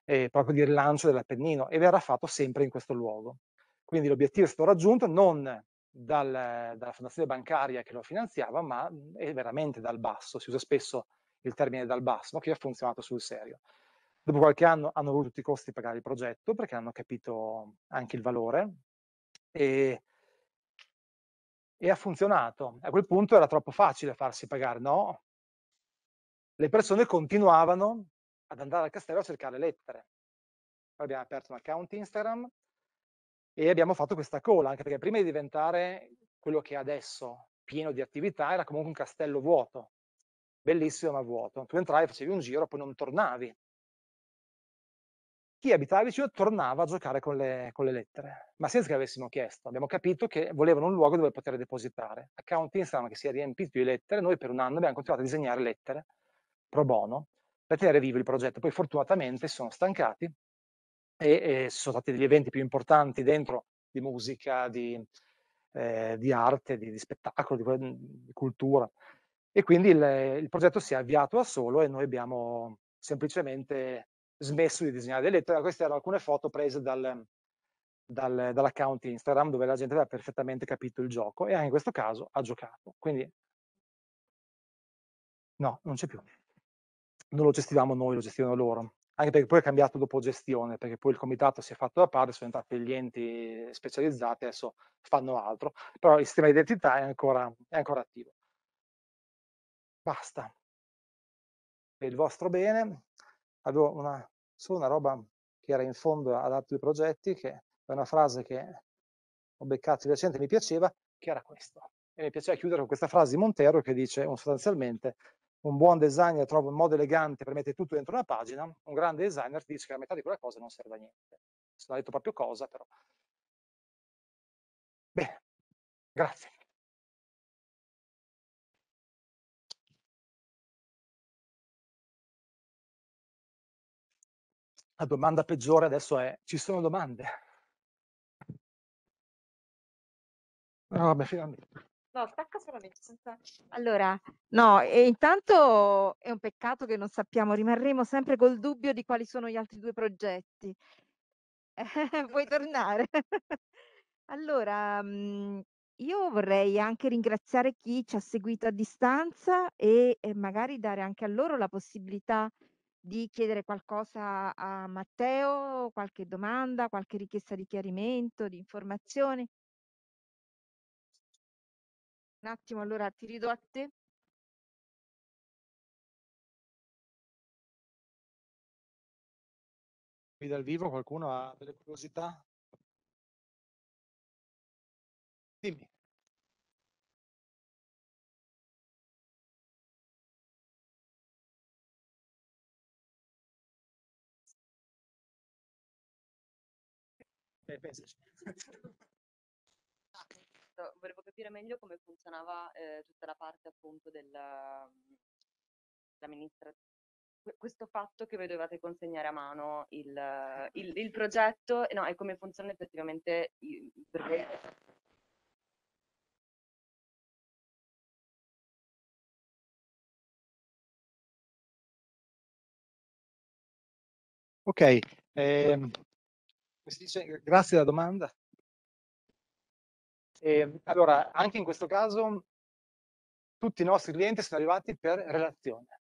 eh, proprio di rilancio dell'Appennino e verrà fatto sempre in questo luogo. Quindi l'obiettivo è stato raggiunto non dal, dalla fondazione bancaria che lo finanziava, ma è veramente dal basso. Si usa spesso il termine dal basso, ma che ha funzionato sul serio. Dopo qualche anno hanno avuto tutti i costi per pagare il progetto perché hanno capito anche il valore e e ha funzionato. A quel punto era troppo facile farsi pagare, no? Le persone continuavano ad andare al castello a cercare lettere. Poi abbiamo aperto un account Instagram e abbiamo fatto questa cola, anche perché prima di diventare quello che è adesso, pieno di attività, era comunque un castello vuoto, bellissimo ma vuoto. Tu entravi, facevi un giro, poi non tornavi chi abitava vicino tornava a giocare con le, con le lettere, ma senza che avessimo chiesto. Abbiamo capito che volevano un luogo dove poter depositare. Accounting Instagram che si è riempito di lettere, noi per un anno abbiamo continuato a disegnare lettere pro bono per tenere vivo il progetto. Poi fortunatamente si sono stancati e, e sono stati degli eventi più importanti dentro di musica, di, eh, di arte, di, di spettacolo, di, mhmm, di, cultura. E quindi il, il progetto si è avviato da solo e noi abbiamo semplicemente smesso di disegnare delle lettere, queste erano alcune foto prese dal, dal, dall'account Instagram dove la gente aveva perfettamente capito il gioco e anche in questo caso ha giocato. Quindi no, non c'è più. Non lo gestivamo noi, lo gestivano loro. Anche perché poi è cambiato dopo gestione, perché poi il comitato si è fatto da parte, sono entrati gli enti specializzati, adesso fanno altro. Però il sistema di identità è ancora, è ancora attivo. Basta. Per il vostro bene, avevo una, solo una roba che era in fondo ad altri progetti, che è una frase che ho beccato di recente, mi piaceva, che era questa. E mi piaceva chiudere con questa frase di Montero che dice sostanzialmente un buon designer trova un modo elegante per mettere tutto dentro una pagina, un grande designer dice che la metà di quella cosa non serve a niente. Se non ha detto proprio cosa, però. Bene, grazie. la domanda peggiore adesso è, ci sono domande? No, vabbè, finalmente. No, stacca solamente. Senza... Allora, no, e intanto è un peccato che non sappiamo, rimarremo sempre col dubbio di quali sono gli altri due progetti. Eh, vuoi tornare? allora, mm, io vorrei anche ringraziare chi ci ha seguito a distanza e, e magari dare anche a loro la possibilità di di chiedere qualcosa a Matteo, qualche domanda, qualche richiesta di chiarimento, di informazioni? Un attimo, allora ti ridò a te. Qui dal vivo qualcuno ha delle curiosità? Dimmi. Beh, pensaci. No, esatto, volevo capire meglio come funzionava eh, tutta la parte appunto dell'amministrazione. Mm, questo fatto che voi dovevate consegnare a mano il, il, il progetto no, e come funziona effettivamente il, per Ok, eh, come si dice, grazie alla domanda. E, ehm, allora, anche in questo caso, tutti i nostri clienti sono arrivati per relazione.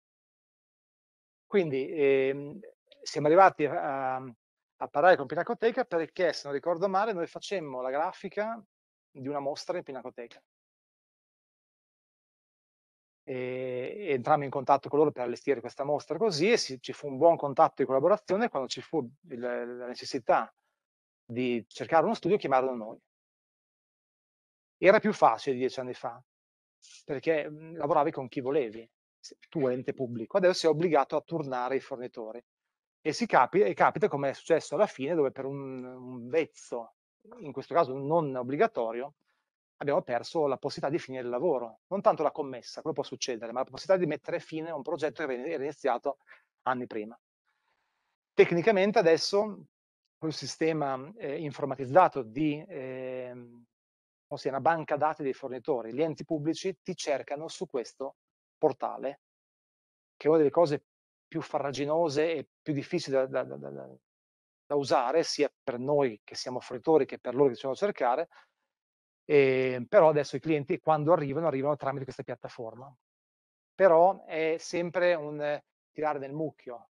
Quindi ehm, siamo arrivati a, a parlare con Pinacoteca perché, se non ricordo male, noi facemmo la grafica di una mostra in Pinacoteca. E entrammo in contatto con loro per allestire questa mostra così e si, ci fu un buon contatto di collaborazione quando ci fu il, la necessità di cercare uno studio e chiamarlo noi. Era più facile dieci anni fa, perché mhmm, lavoravi con chi volevi, tu ente pubblico. Adesso sei obbligato a tornare i fornitori. E, si capi- e capita come è successo alla fine, dove per un, un vezzo, in questo caso non obbligatorio, abbiamo perso la possibilità di finire il lavoro. Non tanto la commessa, quello può succedere, ma la possibilità di mettere fine a un progetto che era iniziato anni prima. Tecnicamente adesso un sistema eh, informatizzato di eh, ossia una banca dati dei fornitori. Gli enti pubblici ti cercano su questo portale, che è una delle cose più farraginose e più difficili da, da, da, da usare, sia per noi che siamo fornitori che per loro che ci devono cercare, eh, però adesso i clienti quando arrivano, arrivano tramite questa piattaforma. Però è sempre un eh, tirare nel mucchio,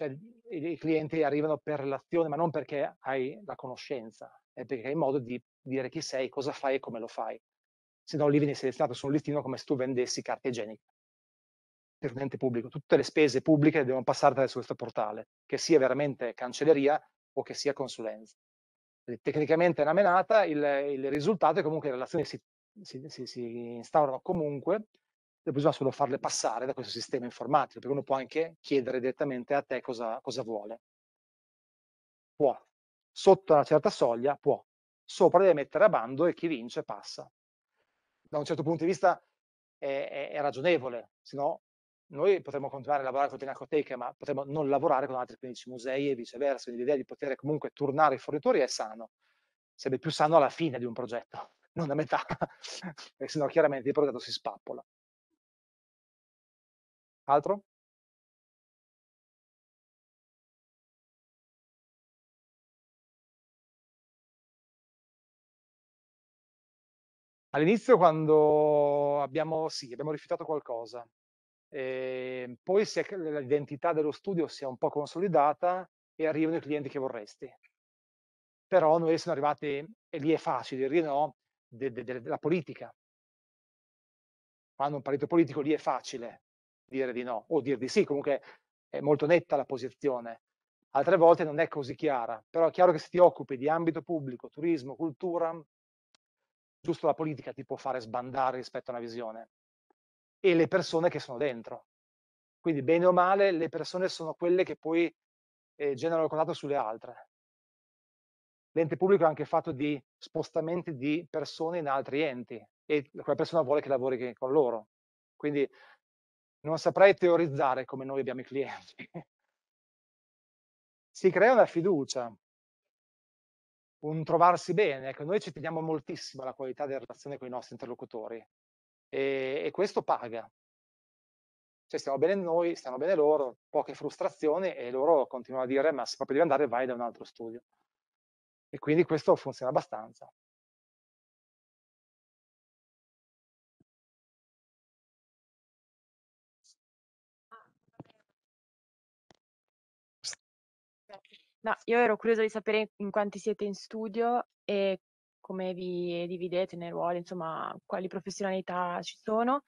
cioè i clienti arrivano per relazione, ma non perché hai la conoscenza, è perché hai modo di dire chi sei, cosa fai e come lo fai. Se no lì vieni selezionato su un listino come se tu vendessi carta igienica per un ente pubblico. Tutte le spese pubbliche devono passare attraverso questo portale, che sia veramente cancelleria o che sia consulenza. Eh, tecnicamente è una menata, il, il risultato è comunque le relazioni si, si, si, si instaurano comunque, bisogna solo farle passare da questo sistema informatico, perché uno può anche chiedere direttamente a te cosa, cosa vuole. Può. Sotto una certa soglia può. Sopra deve mettere a bando e chi vince passa. Da un certo punto di vista è, è, è ragionevole, se no noi potremmo continuare a lavorare con la Pinacoteca, ma potremmo non lavorare con altri 15 musei e viceversa. Quindi l'idea di poter comunque turnare i fornitori è sano. Sarebbe più sano alla fine di un progetto, non a metà, perché sennò chiaramente il progetto si spappola. Altro? All'inizio quando abbiamo, sì, abbiamo rifiutato qualcosa, e ehm, poi l'identità dello studio si è un po' consolidata e arrivano i clienti che vorresti. Però noi siamo arrivati, e lì è facile, lì no, della de, de, de politica. Quando un partito politico lì è facile, dire di no o dire di sì, comunque è molto netta la posizione. Altre volte non è così chiara, però è chiaro che se ti occupi di ambito pubblico, turismo, cultura, giusto la politica ti può fare sbandare rispetto a una visione e le persone che sono dentro. Quindi bene o male le persone sono quelle che poi eh, generano il contatto sulle altre. L'ente pubblico è anche fatto di spostamenti di persone in altri enti e quella persona vuole che lavori con loro. Quindi non saprei teorizzare come noi abbiamo i clienti. si crea una fiducia, un trovarsi bene. Ecco, noi ci teniamo moltissimo alla qualità della relazione con i nostri interlocutori e, e questo paga. Cioè stiamo bene noi, stiamo bene loro, poche frustrazioni e loro continuano a dire ma se proprio devi andare vai da un altro studio. E quindi questo funziona abbastanza. No, io ero curiosa di sapere in quanti siete in studio e come vi dividete nei ruoli, insomma, quali professionalità ci sono.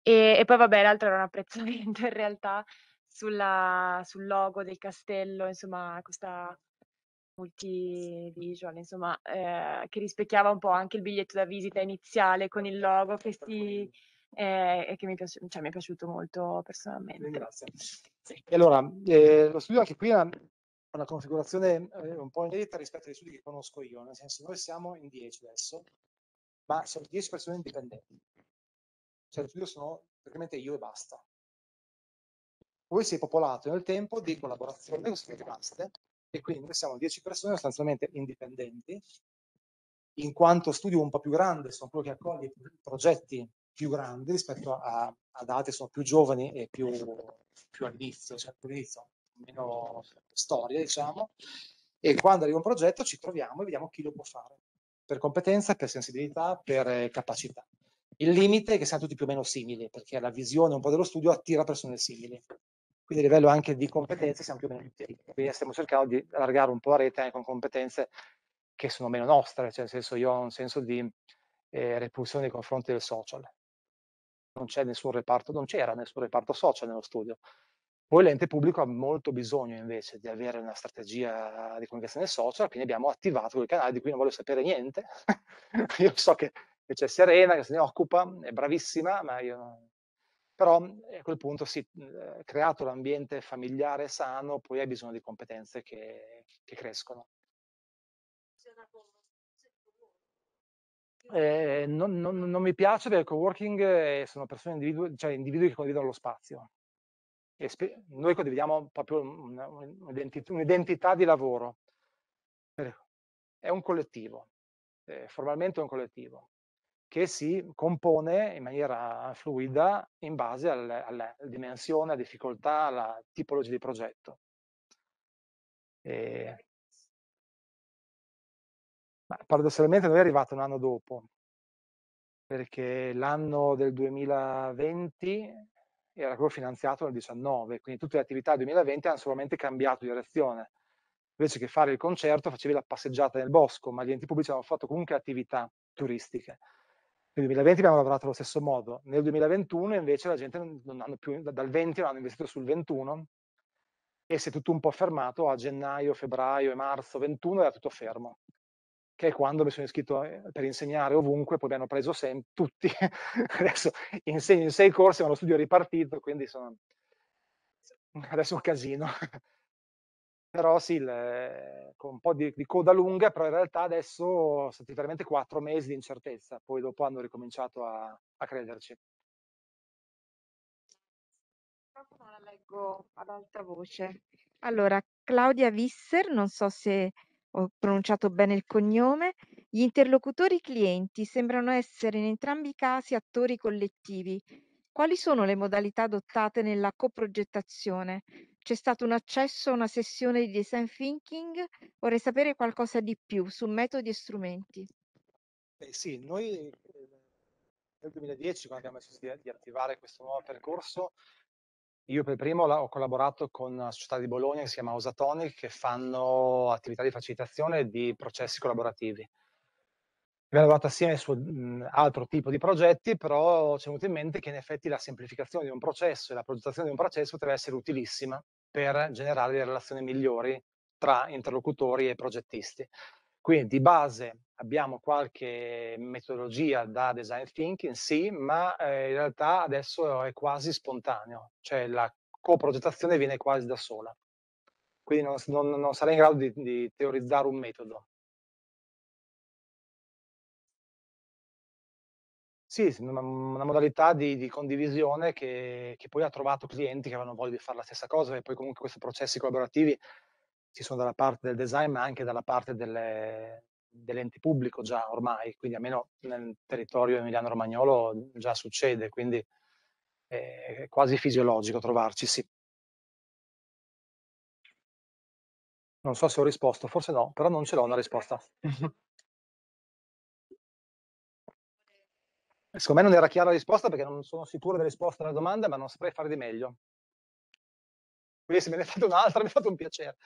E, e poi, vabbè, l'altro era un apprezzamento in realtà sulla, sul logo del castello, insomma, questa multivisual, insomma, eh, che rispecchiava un po' anche il biglietto da visita iniziale con il logo che si... Eh, che mi, piace, cioè, mi, è piaciuto molto personalmente. Grazie. E allora, eh, lo studio anche qui eh, una configurazione eh, un po' inedita rispetto agli studi che conosco io, nel senso noi siamo in 10 adesso, ma sono 10 persone indipendenti. Cioè lo studio sono praticamente io e basta. Voi siete è popolato nel tempo di collaborazione, che sono rimaste e quindi noi siamo 10 persone sostanzialmente indipendenti. In quanto studio un po' più grande, sono quello che accoglie progetti più grandi rispetto a, a date sono più giovani e più, più all'inizio, cioè all'inizio meno storia, diciamo, e quando arriva un progetto ci troviamo e vediamo chi lo può fare, per competenza, per sensibilità, per eh, capacità. Il limite è che siamo tutti più o meno simili, perché la visione un po' dello studio attira persone simili. Quindi a livello anche di competenze siamo più o meno simili. Quindi stiamo cercando di allargare un po' la rete anche con competenze che sono meno nostre, cioè nel senso io ho un senso di eh, repulsione nei confronti del social. Non c'è nessun reparto, non c'era nessun reparto social nello studio. Poi l'ente pubblico ha molto bisogno invece di avere una strategia di comunicazione social, quindi abbiamo attivato quel canale di cui non voglio sapere niente. io so che, che c'è Serena che se ne occupa, è bravissima, ma io... Però eh, a quel punto si sì, eh, creato l'ambiente familiare sano, poi hai bisogno di competenze che, che crescono. Eh, non, non, non, mi piace perché il co-working eh, sono persone, individui, cioè individui che condividono lo spazio noi condividiamo proprio un'identità di lavoro. È un collettivo, formalmente è un collettivo, che si compone in maniera fluida in base alla, alla dimensione, alla difficoltà, alla tipologia di progetto. E... Ma paradossalmente noi è arrivato un anno dopo, perché l'anno del 2020 era proprio finanziato nel 19, quindi tutte le attività del 2020 hanno solamente cambiato direzione. Invece che fare il concerto facevi la passeggiata nel bosco, ma gli enti pubblici hanno fatto comunque attività turistiche. Nel 2020 abbiamo lavorato allo stesso modo, nel 2021 invece la gente non hanno più, dal 20 non hanno investito sul 21 e si è tutto un po' fermato a gennaio, febbraio e marzo 21 era tutto fermo che è quando mi sono iscritto eh, per insegnare ovunque, poi mi hanno preso sem- tutti. adesso insegno in sei corsi, ma lo studio è ripartito, quindi sono... adesso è un casino. però sì, le... con un po' di, di, coda lunga, però in realtà adesso sono stati veramente quattro mesi di incertezza, poi dopo hanno ricominciato a, a crederci. Purtroppo non la leggo ad alta voce. Allora, Claudia Visser, non so se ho pronunciato bene il cognome, gli interlocutori clienti sembrano essere in entrambi i casi attori collettivi. Quali sono le modalità adottate nella coprogettazione? C'è stato un accesso a una sessione di design thinking? Vorrei sapere qualcosa di più su metodi e strumenti. Beh, sì, noi eh, nel 2010, quando abbiamo deciso di, di attivare questo nuovo percorso, io per primo ho collaborato con una società di Bologna che si chiama Osatonic, che fanno attività di facilitazione di processi collaborativi. Abbiamo lavorato assieme su mh, mhmm, altro tipo di progetti, però ci è venuto in mente che in effetti la semplificazione di un processo e la progettazione di un processo potrebbe essere utilissima per generare le relazioni migliori tra interlocutori e progettisti. Quindi di base abbiamo qualche metodologia da design thinking, sì, ma eh, in realtà adesso è quasi spontaneo, cioè la coprogettazione viene quasi da sola. Quindi non, non, non sarei in grado di, di teorizzare un metodo. Sì, una, una modalità di, di condivisione che, che poi ha trovato clienti che avevano voglia di fare la stessa cosa e poi comunque questi processi collaborativi ci sono dalla parte del design ma anche dalla parte delle, dell'ente pubblico già ormai, quindi almeno nel territorio emiliano-romagnolo già succede, quindi eh, è quasi fisiologico trovarci, sì. Non so se ho risposto, forse no, però non ce l'ho una risposta. Secondo me non era chiara la risposta perché non sono sicuro della risposta alla domanda, ma non saprei fare di meglio. Quindi se me ne fate un'altra mi fate un piacere.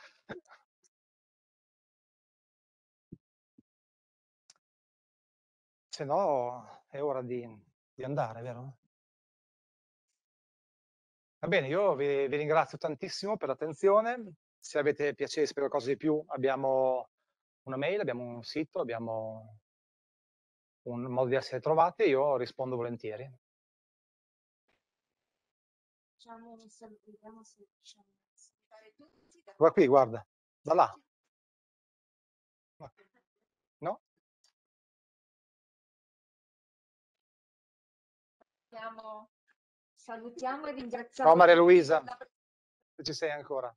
se no è ora di, di andare, vero? Va bene, io vi, vi, ringrazio tantissimo per l'attenzione. Se avete piacere di sapere qualcosa di più, abbiamo una mail, abbiamo un sito, abbiamo un modo di essere trovati, io rispondo volentieri. Diciamo, salutiamo se diciamo, salutare tutti. Da... qui, guarda, da là. salutiamo, salutiamo e ringraziamo. Ciao Maria Luisa, se ci sei ancora.